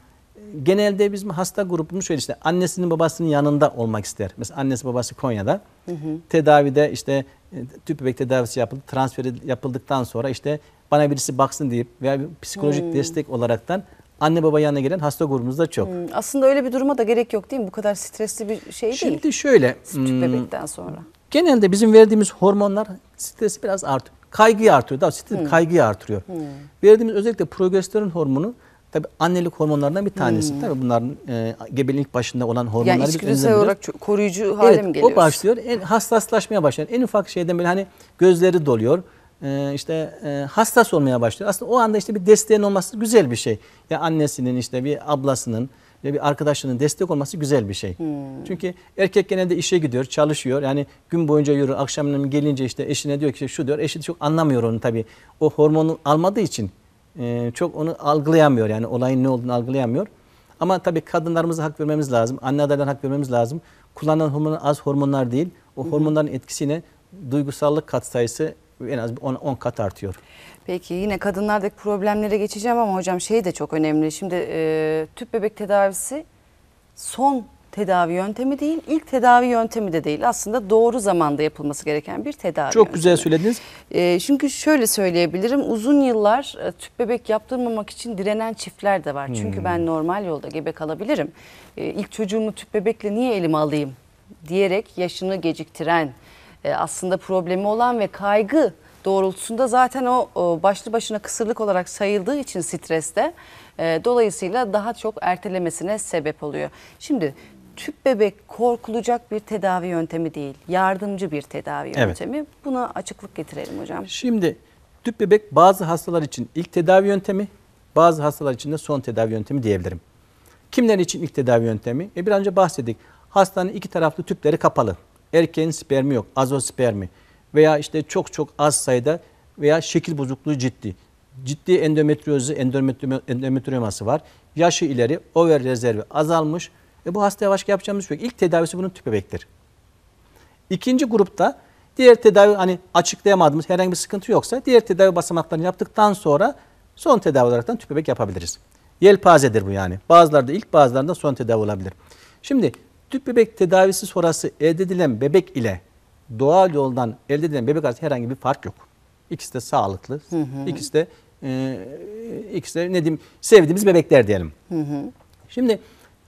genelde bizim hasta grubumuz şöyle işte annesinin babasının yanında olmak ister. Mesela annesi babası Konya'da. Hı hı. Tedavide işte e, tüp bebek tedavisi yapıldı. Transferi yapıldıktan sonra işte bana birisi baksın deyip veya bir psikolojik hmm. destek olaraktan anne baba yanına gelen hasta grubumuz da çok. Hmm. Aslında öyle bir duruma da gerek yok değil mi? Bu kadar stresli bir şey Şimdi değil. Şimdi şöyle. Tüp bebekten hmm, sonra. Genelde bizim verdiğimiz hormonlar stresi biraz artıyor. Kaygıyı artıyor. Daha stres hmm. kaygıyı artırıyor. Hmm. Verdiğimiz özellikle progesteron hormonu tabi annelik hormonlarından bir tanesi. Hmm. Tabii bunların e, gebeliğin ilk başında olan hormonlar yani biz önlemiyoruz. olarak koruyucu hale evet, mi geliyor? o başlıyor. En, hassaslaşmaya başlıyor. En ufak şeyden böyle hani gözleri doluyor. E, işte e, hassas olmaya başlıyor. Aslında o anda işte bir desteğin olması güzel bir şey. Ya yani annesinin işte bir ablasının ya bir arkadaşının destek olması güzel bir şey. Hmm. Çünkü erkek genelde işe gidiyor, çalışıyor. Yani gün boyunca yürür, akşamleyin gelince işte eşine diyor ki şu diyor. Eşi çok anlamıyor onu tabii. O hormonu almadığı için. Ee, çok onu algılayamıyor. Yani olayın ne olduğunu algılayamıyor. Ama tabii kadınlarımıza hak vermemiz lazım. Anne adaylarına hak vermemiz lazım. Kullanılan hormonlar az hormonlar değil. O hormonların etkisiyle duygusallık katsayısı en az 10 kat artıyor. Peki yine kadınlardaki problemlere geçeceğim ama hocam şey de çok önemli. Şimdi e, tüp bebek tedavisi son tedavi yöntemi değil, ilk tedavi yöntemi de değil. Aslında doğru zamanda yapılması gereken bir tedavi. Çok yöntemi. güzel söylediniz. E, çünkü şöyle söyleyebilirim. Uzun yıllar e, tüp bebek yaptırmamak için direnen çiftler de var. Hmm. Çünkü ben hmm. normal yolda gebe kalabilirim. E, ilk çocuğumu tüp bebekle niye elime alayım diyerek yaşını geciktiren, e, aslında problemi olan ve kaygı doğrultusunda zaten o, o başlı başına kısırlık olarak sayıldığı için streste e, dolayısıyla daha çok ertelemesine sebep oluyor. Şimdi tüp bebek korkulacak bir tedavi yöntemi değil. Yardımcı bir tedavi yöntemi. Evet. Buna açıklık getirelim hocam. Şimdi tüp bebek bazı hastalar için ilk tedavi yöntemi, bazı hastalar için de son tedavi yöntemi diyebilirim. Kimler için ilk tedavi yöntemi? E bir önce bahsettik. Hastanın iki taraflı tüpleri kapalı. Erkeğin spermi yok, azospermi veya işte çok çok az sayıda veya şekil bozukluğu ciddi. Ciddi endometriozu, endometri endometrioması var. Yaşı ileri, over rezervi azalmış ve bu hastaya başka yapacağımız şey yok. İlk tedavisi bunun tüp bebektir. İkinci grupta diğer tedavi hani açıklayamadığımız herhangi bir sıkıntı yoksa diğer tedavi basamaklarını yaptıktan sonra son tedavi olaraktan tüp bebek yapabiliriz. Yelpazedir bu yani. Bazılarda ilk bazılarında son tedavi olabilir. Şimdi tüp bebek tedavisi sonrası elde edilen bebek ile doğal yoldan elde edilen bebek arasında herhangi bir fark yok. İkisi de sağlıklı. Hı hı. İkisi de e, e ikisi de ne diyeyim sevdiğimiz bebekler diyelim. Hı hı. Şimdi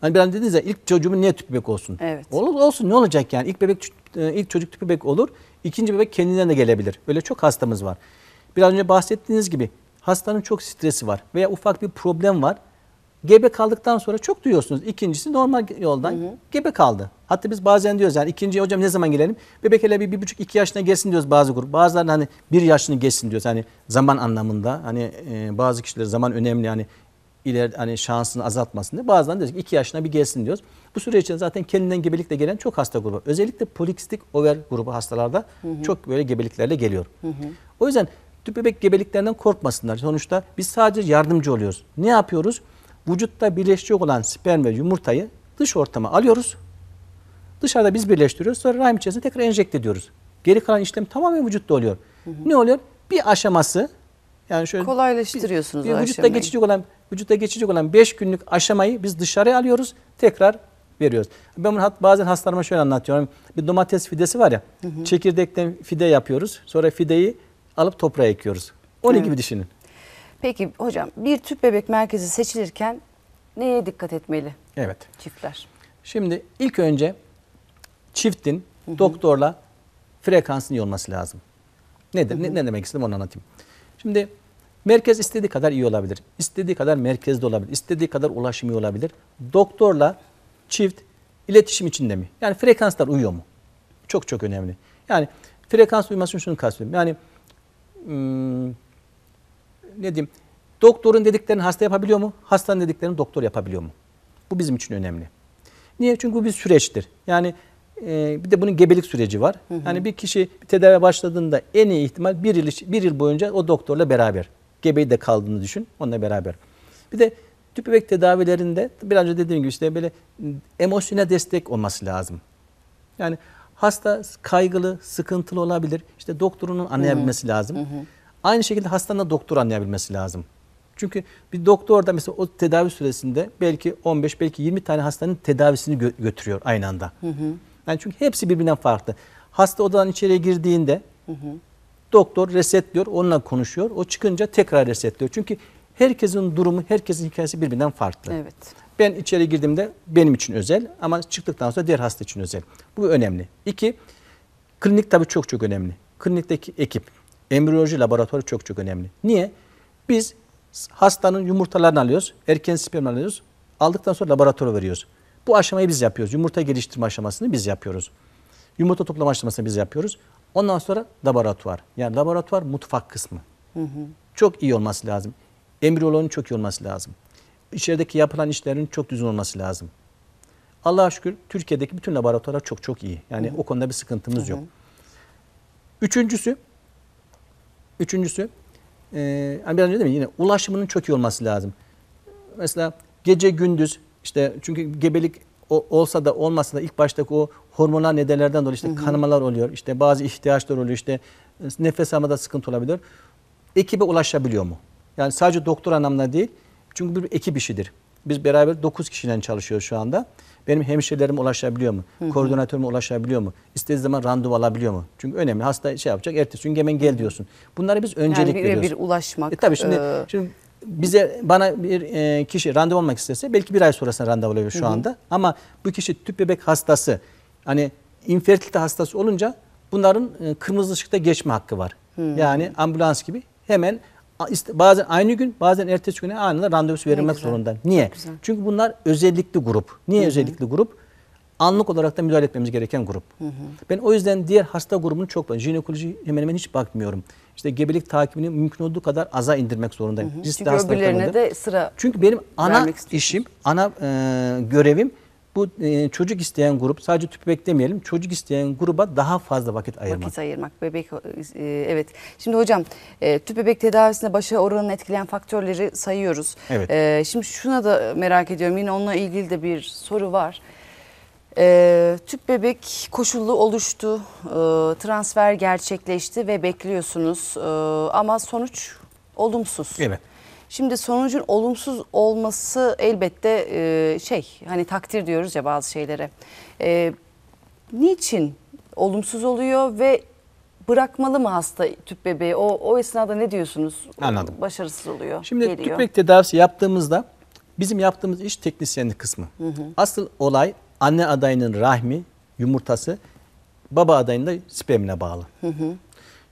Hani biraz dediniz ya ilk çocuğumun niye tüp bebek olsun? Evet. Olur olsun ne olacak yani? İlk bebek e, ilk çocuk tüp bebek olur. İkinci bebek kendinden de gelebilir. Öyle çok hastamız var. Biraz önce bahsettiğiniz gibi hastanın çok stresi var veya ufak bir problem var. Gebe kaldıktan sonra çok duyuyorsunuz. İkincisi normal yoldan hı hı. gebe kaldı. Hatta biz bazen diyoruz yani ikinci hocam ne zaman gelelim? Bebek hele bir, bir buçuk iki yaşına geçsin diyoruz bazı grup. Bazılarına hani bir yaşını geçsin diyoruz. Hani zaman anlamında hani e, bazı kişiler zaman önemli. Hani ileri hani şansını azaltmasın diye. Bazen diyoruz ki 2 yaşına bir gelsin diyoruz. Bu süre içinde zaten kendinden gebelikle gelen çok hasta grubu. Özellikle polikistik over grubu hastalarda hı hı. çok böyle gebeliklerle geliyor. Hı hı. O yüzden tüp bebek gebeliklerinden korkmasınlar. Sonuçta biz sadece yardımcı oluyoruz. Ne yapıyoruz? Vücutta birleşecek olan sperm ve yumurtayı dış ortama alıyoruz. Dışarıda biz birleştiriyoruz. Sonra rahim içerisine tekrar enjekte ediyoruz. Geri kalan işlem tamamen vücutta oluyor. Hı hı. Ne oluyor? Bir aşaması yani şöyle kolaylaştırıyorsunuz bir, bir vücutta aşamayı. geçecek olan Vücuda geçecek olan 5 günlük aşamayı biz dışarıya alıyoruz, tekrar veriyoruz. Ben bunu bazen hastalarıma şöyle anlatıyorum. Bir domates fidesi var ya, hı hı. çekirdekten fide yapıyoruz. Sonra fideyi alıp toprağa ekiyoruz. Onun gibi düşünün. Peki hocam bir tüp bebek merkezi seçilirken neye dikkat etmeli? Evet. Çiftler. Şimdi ilk önce çiftin hı hı. doktorla frekansın iyi olması lazım. Ne, hı hı. ne, ne demek istedim onu anlatayım. Şimdi Merkez istediği kadar iyi olabilir. istediği kadar merkezde olabilir. istediği kadar ulaşımı olabilir. Doktorla çift iletişim içinde mi? Yani frekanslar uyuyor mu? Çok çok önemli. Yani frekans uyması için şunu kastediyorum. Yani hmm, ne diyeyim? Doktorun dediklerini hasta yapabiliyor mu? Hastanın dediklerini doktor yapabiliyor mu? Bu bizim için önemli. Niye? Çünkü bu bir süreçtir. Yani e, bir de bunun gebelik süreci var. Hı hı. Yani bir kişi bir tedavi başladığında en iyi ihtimal bir yıl, bir yıl boyunca o doktorla beraber. Gebeyi de kaldığını düşün onunla beraber. Bir de tüpübek tedavilerinde biraz önce dediğim gibi işte böyle emosyona destek olması lazım. Yani hasta kaygılı, sıkıntılı olabilir. İşte doktorunun anlayabilmesi hı hı. lazım. Hı hı. Aynı şekilde hastanın da doktor anlayabilmesi lazım. Çünkü bir doktor da mesela o tedavi süresinde belki 15 belki 20 tane hastanın tedavisini gö- götürüyor aynı anda. Hı hı. Yani çünkü hepsi birbirinden farklı. Hasta odadan içeriye girdiğinde hı. Doktor resetliyor, onunla konuşuyor. O çıkınca tekrar resetliyor. Çünkü herkesin durumu, herkesin hikayesi birbirinden farklı. Evet. Ben içeri girdiğimde benim için özel ama çıktıktan sonra diğer hasta için özel. Bu önemli. İki, klinik tabii çok çok önemli. Klinikteki ekip, embriyoloji laboratuvarı çok çok önemli. Niye? Biz hastanın yumurtalarını alıyoruz, erken sperm alıyoruz. Aldıktan sonra laboratuvara veriyoruz. Bu aşamayı biz yapıyoruz. Yumurta geliştirme aşamasını biz yapıyoruz. Yumurta toplama aşamasını biz yapıyoruz. Ondan sonra laboratuvar. Yani laboratuvar mutfak kısmı. Hı hı. Çok iyi olması lazım. Embriyoloğun çok iyi olması lazım. İçerideki yapılan işlerin çok düzgün olması lazım. Allah'a şükür Türkiye'deki bütün laboratuvarlar çok çok iyi. Yani hı hı. o konuda bir sıkıntımız hı hı. yok. Üçüncüsü, üçüncüsü, e, yani biraz önce dedim yine ulaşımının çok iyi olması lazım. Mesela gece gündüz işte çünkü gebelik olsa da olmasa da ilk baştaki o hormonal nedenlerden dolayı işte hı hı. kanamalar oluyor. İşte bazı ihtiyaçlar oluyor. İşte e, nefes almada sıkıntı olabilir. Ekibe ulaşabiliyor mu? Yani sadece doktor anlamına değil. Çünkü bir, ekip işidir. Biz beraber 9 kişiden çalışıyoruz şu anda. Benim hemşirelerim ulaşabiliyor mu? Hı hı. Koordinatörüm ulaşabiliyor mu? İstediği zaman randevu alabiliyor mu? Çünkü önemli. Hasta şey yapacak. Ertesi gün hemen gel diyorsun. Bunları biz öncelik yani bir, veriyoruz. bir ulaşmak. E tabii şimdi, e... şimdi bize bana bir e, kişi randevu almak istese belki bir ay sonrasında randevu alıyor şu hı hı. anda. Ama bu kişi tüp bebek hastası. Hani infertilite hastası olunca bunların e, kırmızı ışıkta geçme hakkı var. Hmm. Yani ambulans gibi hemen bazen aynı gün bazen ertesi güne anında randevusu verilmek zorunda. Niye? Çünkü bunlar özellikli grup. Niye Hı-hı. özellikli grup? Anlık olarak da müdahale etmemiz gereken grup. Hı-hı. Ben o yüzden diğer hasta grubunu çok ben jinekoloji hemen hemen hiç bakmıyorum. İşte gebelik takibini mümkün olduğu kadar aza indirmek zorundayım. Hı-hı. Çünkü öbürlerine de sıra Çünkü benim ana işim, ana e, görevim bu e, çocuk isteyen grup sadece tüp bebek demeyelim çocuk isteyen gruba daha fazla vakit ayırmak. Vakit ayırmak bebek e, evet. Şimdi hocam e, tüp bebek tedavisinde başa oranını etkileyen faktörleri sayıyoruz. Evet. E, şimdi şuna da merak ediyorum yine onunla ilgili de bir soru var. E, tüp bebek koşullu oluştu, e, transfer gerçekleşti ve bekliyorsunuz e, ama sonuç olumsuz. Evet. Şimdi sonucun olumsuz olması elbette e, şey hani takdir diyoruz ya bazı şeylere. E, niçin olumsuz oluyor ve bırakmalı mı hasta tüp bebeği? O, o esnada ne diyorsunuz? Anladım. Başarısız oluyor. Şimdi geliyor. tüp bebek tedavisi yaptığımızda bizim yaptığımız iş teknisyenlik kısmı. Hı hı. Asıl olay anne adayının rahmi, yumurtası, baba adayının da spermine bağlı. Hı hı.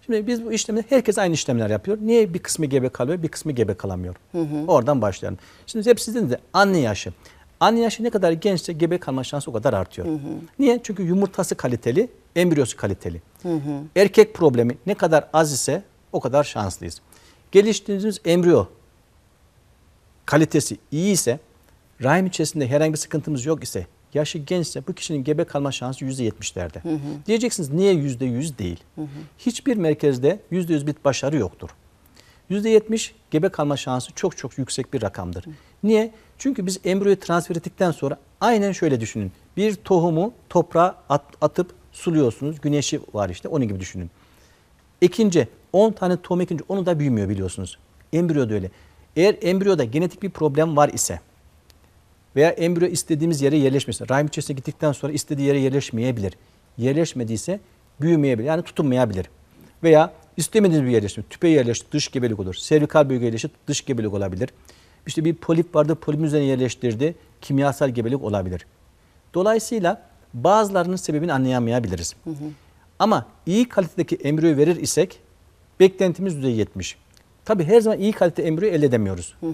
Şimdi biz bu işlemi herkes aynı işlemler yapıyor. Niye bir kısmı gebe kalıyor bir kısmı gebe kalamıyor? Hı hı. Oradan başlayalım. Şimdi hep sizin de anne yaşı. Anne yaşı ne kadar gençse gebe kalma şansı o kadar artıyor. Hı hı. Niye? Çünkü yumurtası kaliteli, embriyosu kaliteli. Hı hı. Erkek problemi ne kadar az ise o kadar şanslıyız. Geliştirdiğiniz embriyo kalitesi iyi ise, rahim içerisinde herhangi bir sıkıntımız yok ise, Yaşı gençse bu kişinin gebe kalma şansı %70'lerde. Hı hı. Diyeceksiniz niye yüzde %100 değil? Hı hı. Hiçbir merkezde yüzde %100 bit başarı yoktur. yüzde %70 gebe kalma şansı çok çok yüksek bir rakamdır. Hı. Niye? Çünkü biz embriyoyu transfer ettikten sonra aynen şöyle düşünün. Bir tohumu toprağa at, atıp suluyorsunuz. Güneşi var işte onun gibi düşünün. Ekince 10 tane tohum ekince onu da büyümüyor biliyorsunuz. Embriyo da öyle. Eğer embriyoda genetik bir problem var ise veya embriyo istediğimiz yere yerleşmesin. Rahim içerisine gittikten sonra istediği yere yerleşmeyebilir. Yerleşmediyse büyümeyebilir. Yani tutunmayabilir. Veya istemediğiniz bir yerleşme. Tüpe yerleşti dış gebelik olur. Servikal bölge yerleşti dış gebelik olabilir. İşte bir polip vardı polipin üzerine yerleştirdi. Kimyasal gebelik olabilir. Dolayısıyla bazılarının sebebini anlayamayabiliriz. Hı hı. Ama iyi kalitedeki embriyo verir isek beklentimiz %70. Tabi her zaman iyi kalite embriyo elde edemiyoruz. Hı hı.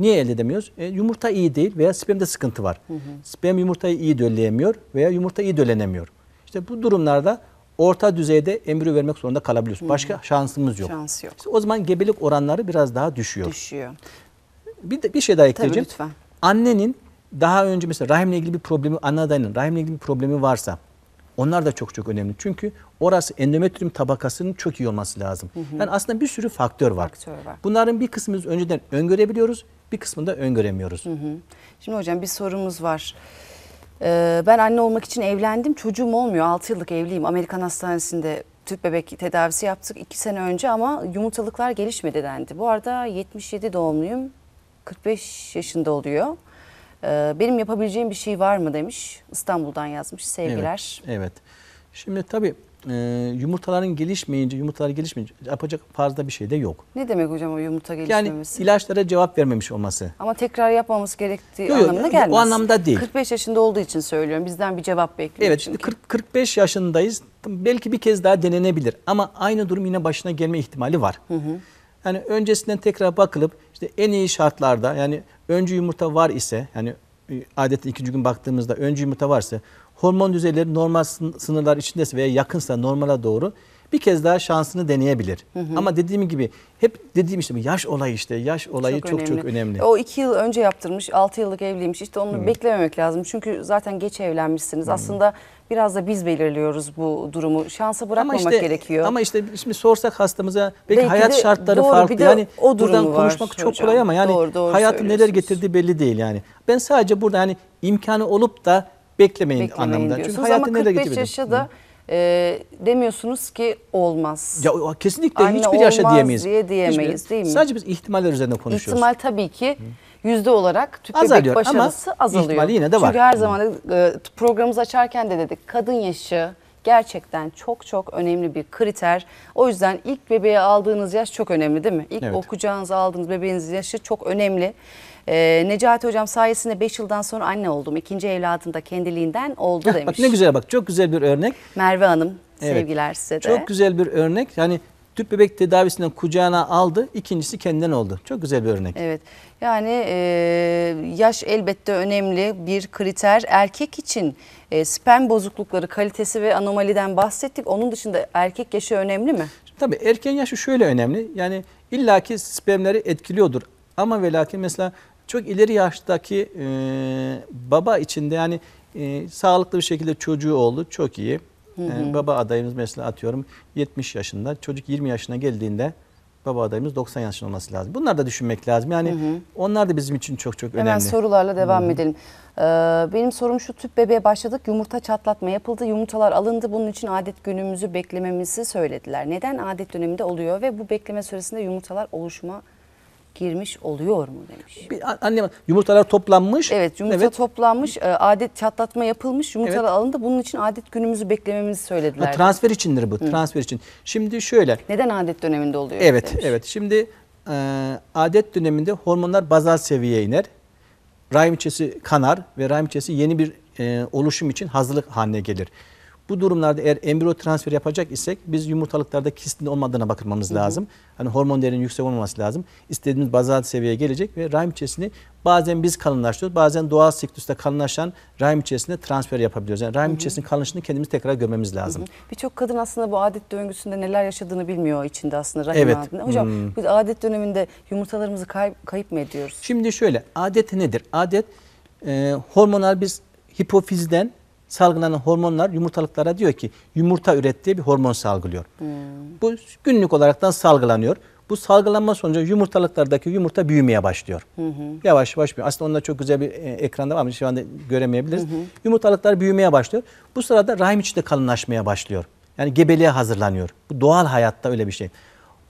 Niye elde edemiyoruz? E, yumurta iyi değil veya spermde sıkıntı var. Hı hı. Sperm yumurtayı iyi dölleyemiyor veya yumurta iyi döllenemiyor. İşte bu durumlarda orta düzeyde embriyo vermek zorunda kalabiliyoruz. Başka şansımız yok. Şans yok. İşte o zaman gebelik oranları biraz daha düşüyor. Düşüyor. Bir, de, bir şey daha ekleyeceğim. Tabii lütfen. Annenin daha önce mesela rahimle ilgili bir problemi, anne adayının rahimle ilgili bir problemi varsa onlar da çok çok önemli. Çünkü orası endometrium tabakasının çok iyi olması lazım. Hı hı. Yani aslında bir sürü faktör var. faktör var. Bunların bir kısmını önceden öngörebiliyoruz, bir kısmını da öngöremiyoruz. Hı hı. Şimdi hocam bir sorumuz var. Ee, ben anne olmak için evlendim. Çocuğum olmuyor. 6 yıllık evliyim. Amerikan hastanesinde tüp bebek tedavisi yaptık 2 sene önce ama yumurtalıklar gelişmedi dendi. Bu arada 77 doğumluyum. 45 yaşında oluyor. Ee, benim yapabileceğim bir şey var mı demiş. İstanbul'dan yazmış sevgiler. Evet. evet. Şimdi tabii e, yumurtaların gelişmeyince, yumurtalar gelişmeyince yapacak fazla bir şey de yok. Ne demek hocam o yumurta gelişmemesi? Yani ilaçlara cevap vermemiş olması. Ama tekrar yapmaması gerektiği yok, anlamına yok, gelmez. O anlamda değil. 45 yaşında olduğu için söylüyorum. Bizden bir cevap bekliyor. Evet şimdi 40, 45 yaşındayız. Belki bir kez daha denenebilir. Ama aynı durum yine başına gelme ihtimali var. Hı hı. Yani öncesinden tekrar bakılıp işte en iyi şartlarda yani öncü yumurta var ise yani e, adetin ikinci gün baktığımızda öncü yumurta varsa hormon düzeyleri normal sınırlar içindeyse veya yakınsa normala doğru bir kez daha şansını deneyebilir. Hı hı. Ama dediğim gibi hep dediğim işte yaş olayı işte yaş olayı çok çok önemli. çok önemli. O iki yıl önce yaptırmış 6 yıllık evliymiş işte onu hı. beklememek lazım. Çünkü zaten geç evlenmişsiniz. Hı. Aslında biraz da biz belirliyoruz bu durumu. Şansa bırakmamak ama işte, gerekiyor. Ama işte şimdi sorsak hastamıza belki, belki hayat şartları doğru, farklı. Yani o buradan var konuşmak hocam. çok kolay ama yani doğru, doğru hayatın neler getirdiği belli değil yani. Ben sadece burada hani imkanı olup da beklemeyin, beklemeyin anlamda. Çünkü hayatın neler getirdiği. Ama 45 yaşa da e, demiyorsunuz ki olmaz. Ya kesinlikle Anne hiçbir yaşa diyemeyiz. Diye diyemeyiz hiçbir, değil mi? Sadece biz ihtimaller üzerine konuşuyoruz. İhtimal tabii ki. Hı yüzde olarak tüp Azalıyor bebek başarısı ama azalıyor. yine de var. Çünkü her zaman e, programımızı açarken de dedik kadın yaşı gerçekten çok çok önemli bir kriter. O yüzden ilk bebeğe aldığınız yaş çok önemli değil mi? İlk Evet. o aldığınız bebeğinizin yaşı çok önemli. Ee, Necati hocam sayesinde 5 yıldan sonra anne oldum. İkinci evladım da kendiliğinden oldu Heh, demiş. Bak ne güzel bak çok güzel bir örnek. Merve Hanım Evet. sevgiler size de. Çok güzel bir örnek. Yani tüp bebek tedavisinden kucağına aldı. İkincisi kendinden oldu. Çok güzel bir örnek. Evet yani e, yaş elbette önemli bir kriter. Erkek için e, sperm bozuklukları kalitesi ve anomaliden bahsettik. Onun dışında erkek yaşı önemli mi? Tabii erken yaşı şöyle önemli. Yani illaki spermleri etkiliyordur. Ama ve lakin mesela çok ileri yaştaki e, baba içinde yani e, sağlıklı bir şekilde çocuğu oldu çok iyi. Hı ee, hı. baba adayımız mesela atıyorum 70 yaşında. Çocuk 20 yaşına geldiğinde baba adayımız 90 yaşında olması lazım. Bunlar da düşünmek lazım. Yani hı hı. onlar da bizim için çok çok önemli. Hemen sorularla devam hı. edelim. Ee, benim sorum şu tüp bebeğe başladık yumurta çatlatma yapıldı. Yumurtalar alındı. Bunun için adet günümüzü beklememizi söylediler. Neden adet döneminde oluyor ve bu bekleme süresinde yumurtalar oluşma girmiş oluyor mu demiş. Bir, annem yumurtalar toplanmış. Evet yumurta evet. toplanmış e, adet çatlatma yapılmış yumurtalar evet. alındı. Bunun için adet günümüzü beklememizi söylediler. Ha, transfer de. içindir bu Hı. transfer için. Şimdi şöyle. Neden adet döneminde oluyor? Evet demiş. evet şimdi e, adet döneminde hormonlar bazal seviyeye iner. Rahim içesi kanar ve rahim içesi yeni bir e, oluşum için hazırlık haline gelir. Bu durumlarda eğer embriyo transferi yapacak isek biz yumurtalıklarda kistin olmadığına bakılmamız hı hı. lazım. Hani hormon değerinin yüksek olmaması lazım. İstediğimiz bazal seviyeye gelecek ve rahim içerisinde bazen biz kalınlaştırıyoruz. Bazen doğal siklüste kalınlaşan rahim içerisinde transfer yapabiliyoruz. Yani rahim hı içerisinde kalınlaşını kendimiz tekrar görmemiz lazım. Birçok kadın aslında bu adet döngüsünde neler yaşadığını bilmiyor içinde aslında rahim evet. adında. Hocam hmm. biz adet döneminde yumurtalarımızı kay kayıp mı ediyoruz? Şimdi şöyle adet nedir? Adet e, hormonal biz hipofizden salgılanan hormonlar yumurtalıklara diyor ki yumurta ürettiği bir hormon salgılıyor. Hmm. Bu günlük olaraktan salgılanıyor. Bu salgılanma sonucu yumurtalıklardaki yumurta büyümeye başlıyor. Hı hı. Yavaş yavaş büyüyor. Aslında onda çok güzel bir e, ekranda var ama şu anda göremeyebiliriz. Hı hı. Yumurtalıklar büyümeye başlıyor. Bu sırada rahim içi de kalınlaşmaya başlıyor. Yani gebeliğe hazırlanıyor. Bu doğal hayatta öyle bir şey.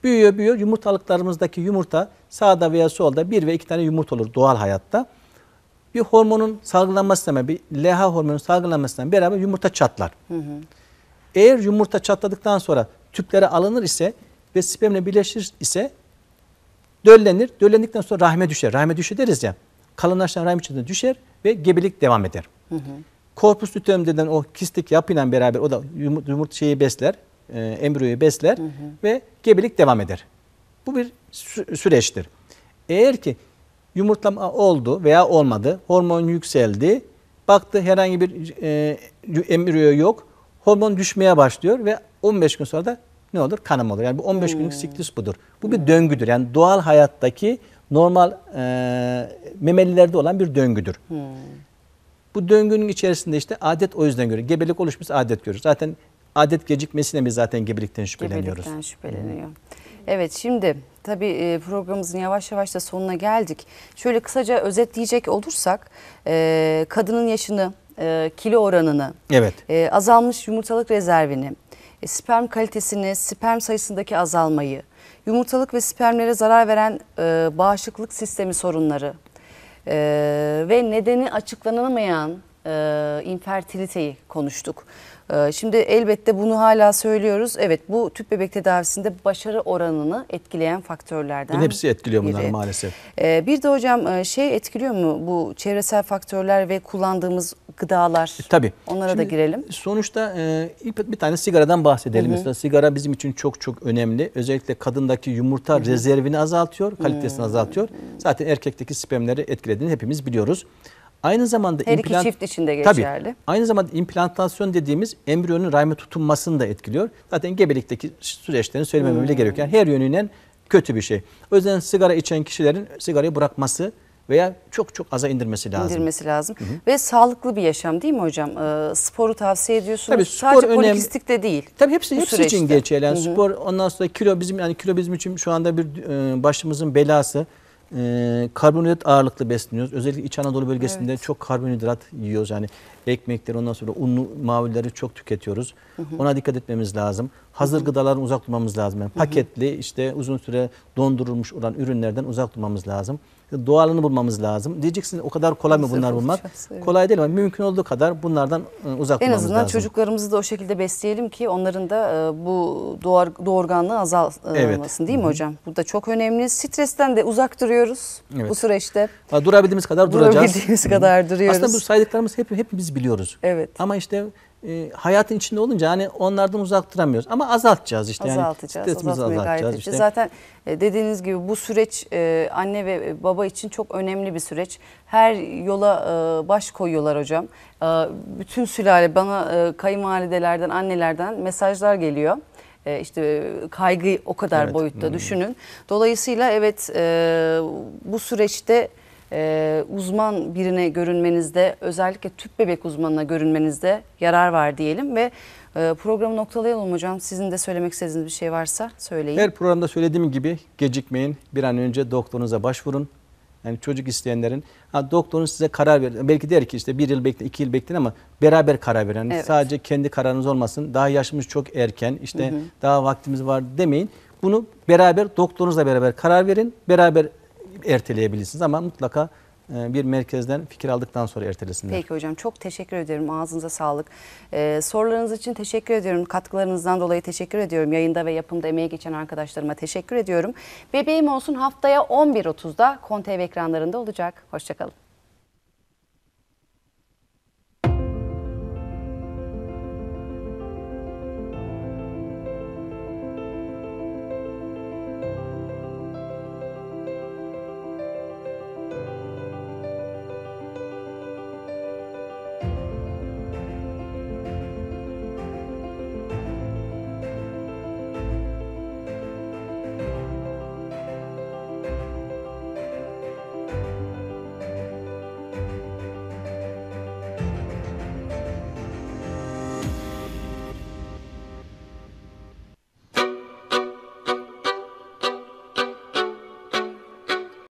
Büyüyor büyüyor. Yumurtalıklarımızdaki yumurta sağda veya solda bir ve iki tane yumurta olur doğal hayatta bir hormonun salgılanmasıyla bir LH hormonun salgılanmasıyla beraber yumurta çatlar. Hı hı. Eğer yumurta çatladıktan sonra tüplere alınır ise ve spermle birleşir ise döllenir. Döllendikten sonra rahime düşer. Rahime düşer deriz ya. Kalınlaşan rahim içinde düşer ve gebelik devam eder. Hı hı. Korpus luteum denen o kistik yapıyla beraber o da yumurta şeyi besler, e, embriyoyu besler hı hı. ve gebelik devam eder. Bu bir sü süreçtir. Eğer ki Yumurtlama oldu veya olmadı. Hormon yükseldi. Baktı herhangi bir e, embriyo yok. Hormon düşmeye başlıyor ve 15 gün sonra da ne olur? Kanım olur. Yani bu 15 günlük hmm. siklus budur. Bu bir döngüdür. Yani doğal hayattaki normal e, memelilerde olan bir döngüdür. Hmm. Bu döngünün içerisinde işte adet o yüzden görüyoruz. Gebelik oluşmuş adet görüyoruz. Zaten adet gecikmesine biz zaten gebelikten şüpheleniyoruz. Gebelikten şüpheleniyor. Evet şimdi tabii e, programımızın yavaş yavaş da sonuna geldik. Şöyle kısaca özetleyecek olursak e, kadının yaşını, e, kilo oranını, evet. azalmış yumurtalık rezervini, sperm kalitesini, sperm sayısındaki azalmayı, yumurtalık ve spermlere zarar veren bağışıklık sistemi sorunları ve nedeni açıklanamayan infertiliteyi konuştuk. Ee, şimdi elbette bunu hala söylüyoruz. Evet bu tüp bebek tedavisinde başarı oranını etkileyen faktörlerden. biri. hepsi etkiliyor bunlar biri. maalesef. Ee, bir de hocam e, şey etkiliyor mu bu çevresel faktörler ve kullandığımız gıdalar? E, tabii. Onlara Şimdi, da girelim. Sonuçta e, bir tane sigaradan bahsedelim. Hı hı. Mesela sigara bizim için çok çok önemli. Özellikle kadındaki yumurta hı hı. rezervini azaltıyor, kalitesini hı hı. azaltıyor. Zaten erkekteki spermleri etkilediğini hepimiz biliyoruz. Aynı zamanda Her implant... iki çift içinde geçerli. Tabii, aynı zamanda implantasyon dediğimiz embriyonun rahime tutunmasını da etkiliyor. Zaten gebelikteki süreçlerini söylememem bile hmm. gerekiyor. Yani her yönüyle kötü bir şey. O yüzden sigara içen kişilerin sigarayı bırakması veya çok çok aza indirmesi lazım. İndirmesi lazım. Hı hı. Ve sağlıklı bir yaşam değil mi hocam? E, sporu tavsiye ediyorsunuz. Tabii spor Sadece önemli. polikistik de değil. Tabii hepsi, hepsi süreçte. için geçerli. Yani hı hı. spor ondan sonra kilo bizim yani kilo bizim için şu anda bir e, başımızın belası e, karbonhidrat ağırlıklı besleniyoruz. Özellikle İç Anadolu bölgesinde evet. çok karbonhidrat yiyoruz. Yani ekmekleri ondan sonra unlu mavulleri çok tüketiyoruz. Hı hı. Ona dikkat etmemiz lazım. Hazır hı gıdalardan uzak durmamız lazım. Yani paketli işte uzun süre dondurulmuş olan ürünlerden uzak durmamız lazım doğalını bulmamız lazım. Diyeceksin o kadar kolay mı bunlar bulmak? Kolay değil ama mümkün olduğu kadar bunlardan e, uzak en azından lazım. çocuklarımızı da o şekilde besleyelim ki onların da e, bu doğar, doğurganlığı azalmasın evet. değil mi hocam? Bu da çok önemli. Stresten de uzak duruyoruz evet. bu süreçte. Durabildiğimiz kadar duracağız. Durabildiğimiz kadar duruyoruz. Aslında bu saydıklarımız hep, hepimiz biliyoruz. Evet. Ama işte e, hayatın içinde olunca hani onlardan uzak duramıyoruz. Ama azaltacağız işte. Azaltacağız. Yani azaltmaya azaltacağız işte. Zaten e, dediğiniz gibi bu süreç e, anne ve baba için çok önemli bir süreç. Her yola e, baş koyuyorlar hocam. E, bütün sülale bana e, kayınvalidelerden, annelerden mesajlar geliyor e, İşte kaygı o kadar evet. boyutta hmm. düşünün. Dolayısıyla evet e, bu süreçte e, uzman birine görünmenizde özellikle tüp bebek uzmanına görünmenizde yarar var diyelim ve e, programı noktalayalım hocam. Sizin de söylemek istediğiniz bir şey varsa söyleyin. Her programda söylediğim gibi gecikmeyin. Bir an önce doktorunuza başvurun. Yani çocuk isteyenlerin ha, doktorun size karar verir. Belki der ki işte bir yıl bekle, iki yıl bekleyin ama beraber karar verin. evet. Sadece kendi kararınız olmasın. Daha yaşımız çok erken, işte hı hı. daha vaktimiz var demeyin. Bunu beraber doktorunuzla beraber karar verin. Beraber erteleyebilirsiniz ama mutlaka e, bir merkezden fikir aldıktan sonra ertelesinler. Peki hocam çok teşekkür ediyorum. Ağzınıza sağlık. Ee, sorularınız için teşekkür ediyorum. Katkılarınızdan dolayı teşekkür ediyorum. Yayında ve yapımda emeği geçen arkadaşlarıma teşekkür ediyorum. Bebeğim olsun haftaya 11.30'da KonTV ekranlarında olacak. Hoşçakalın.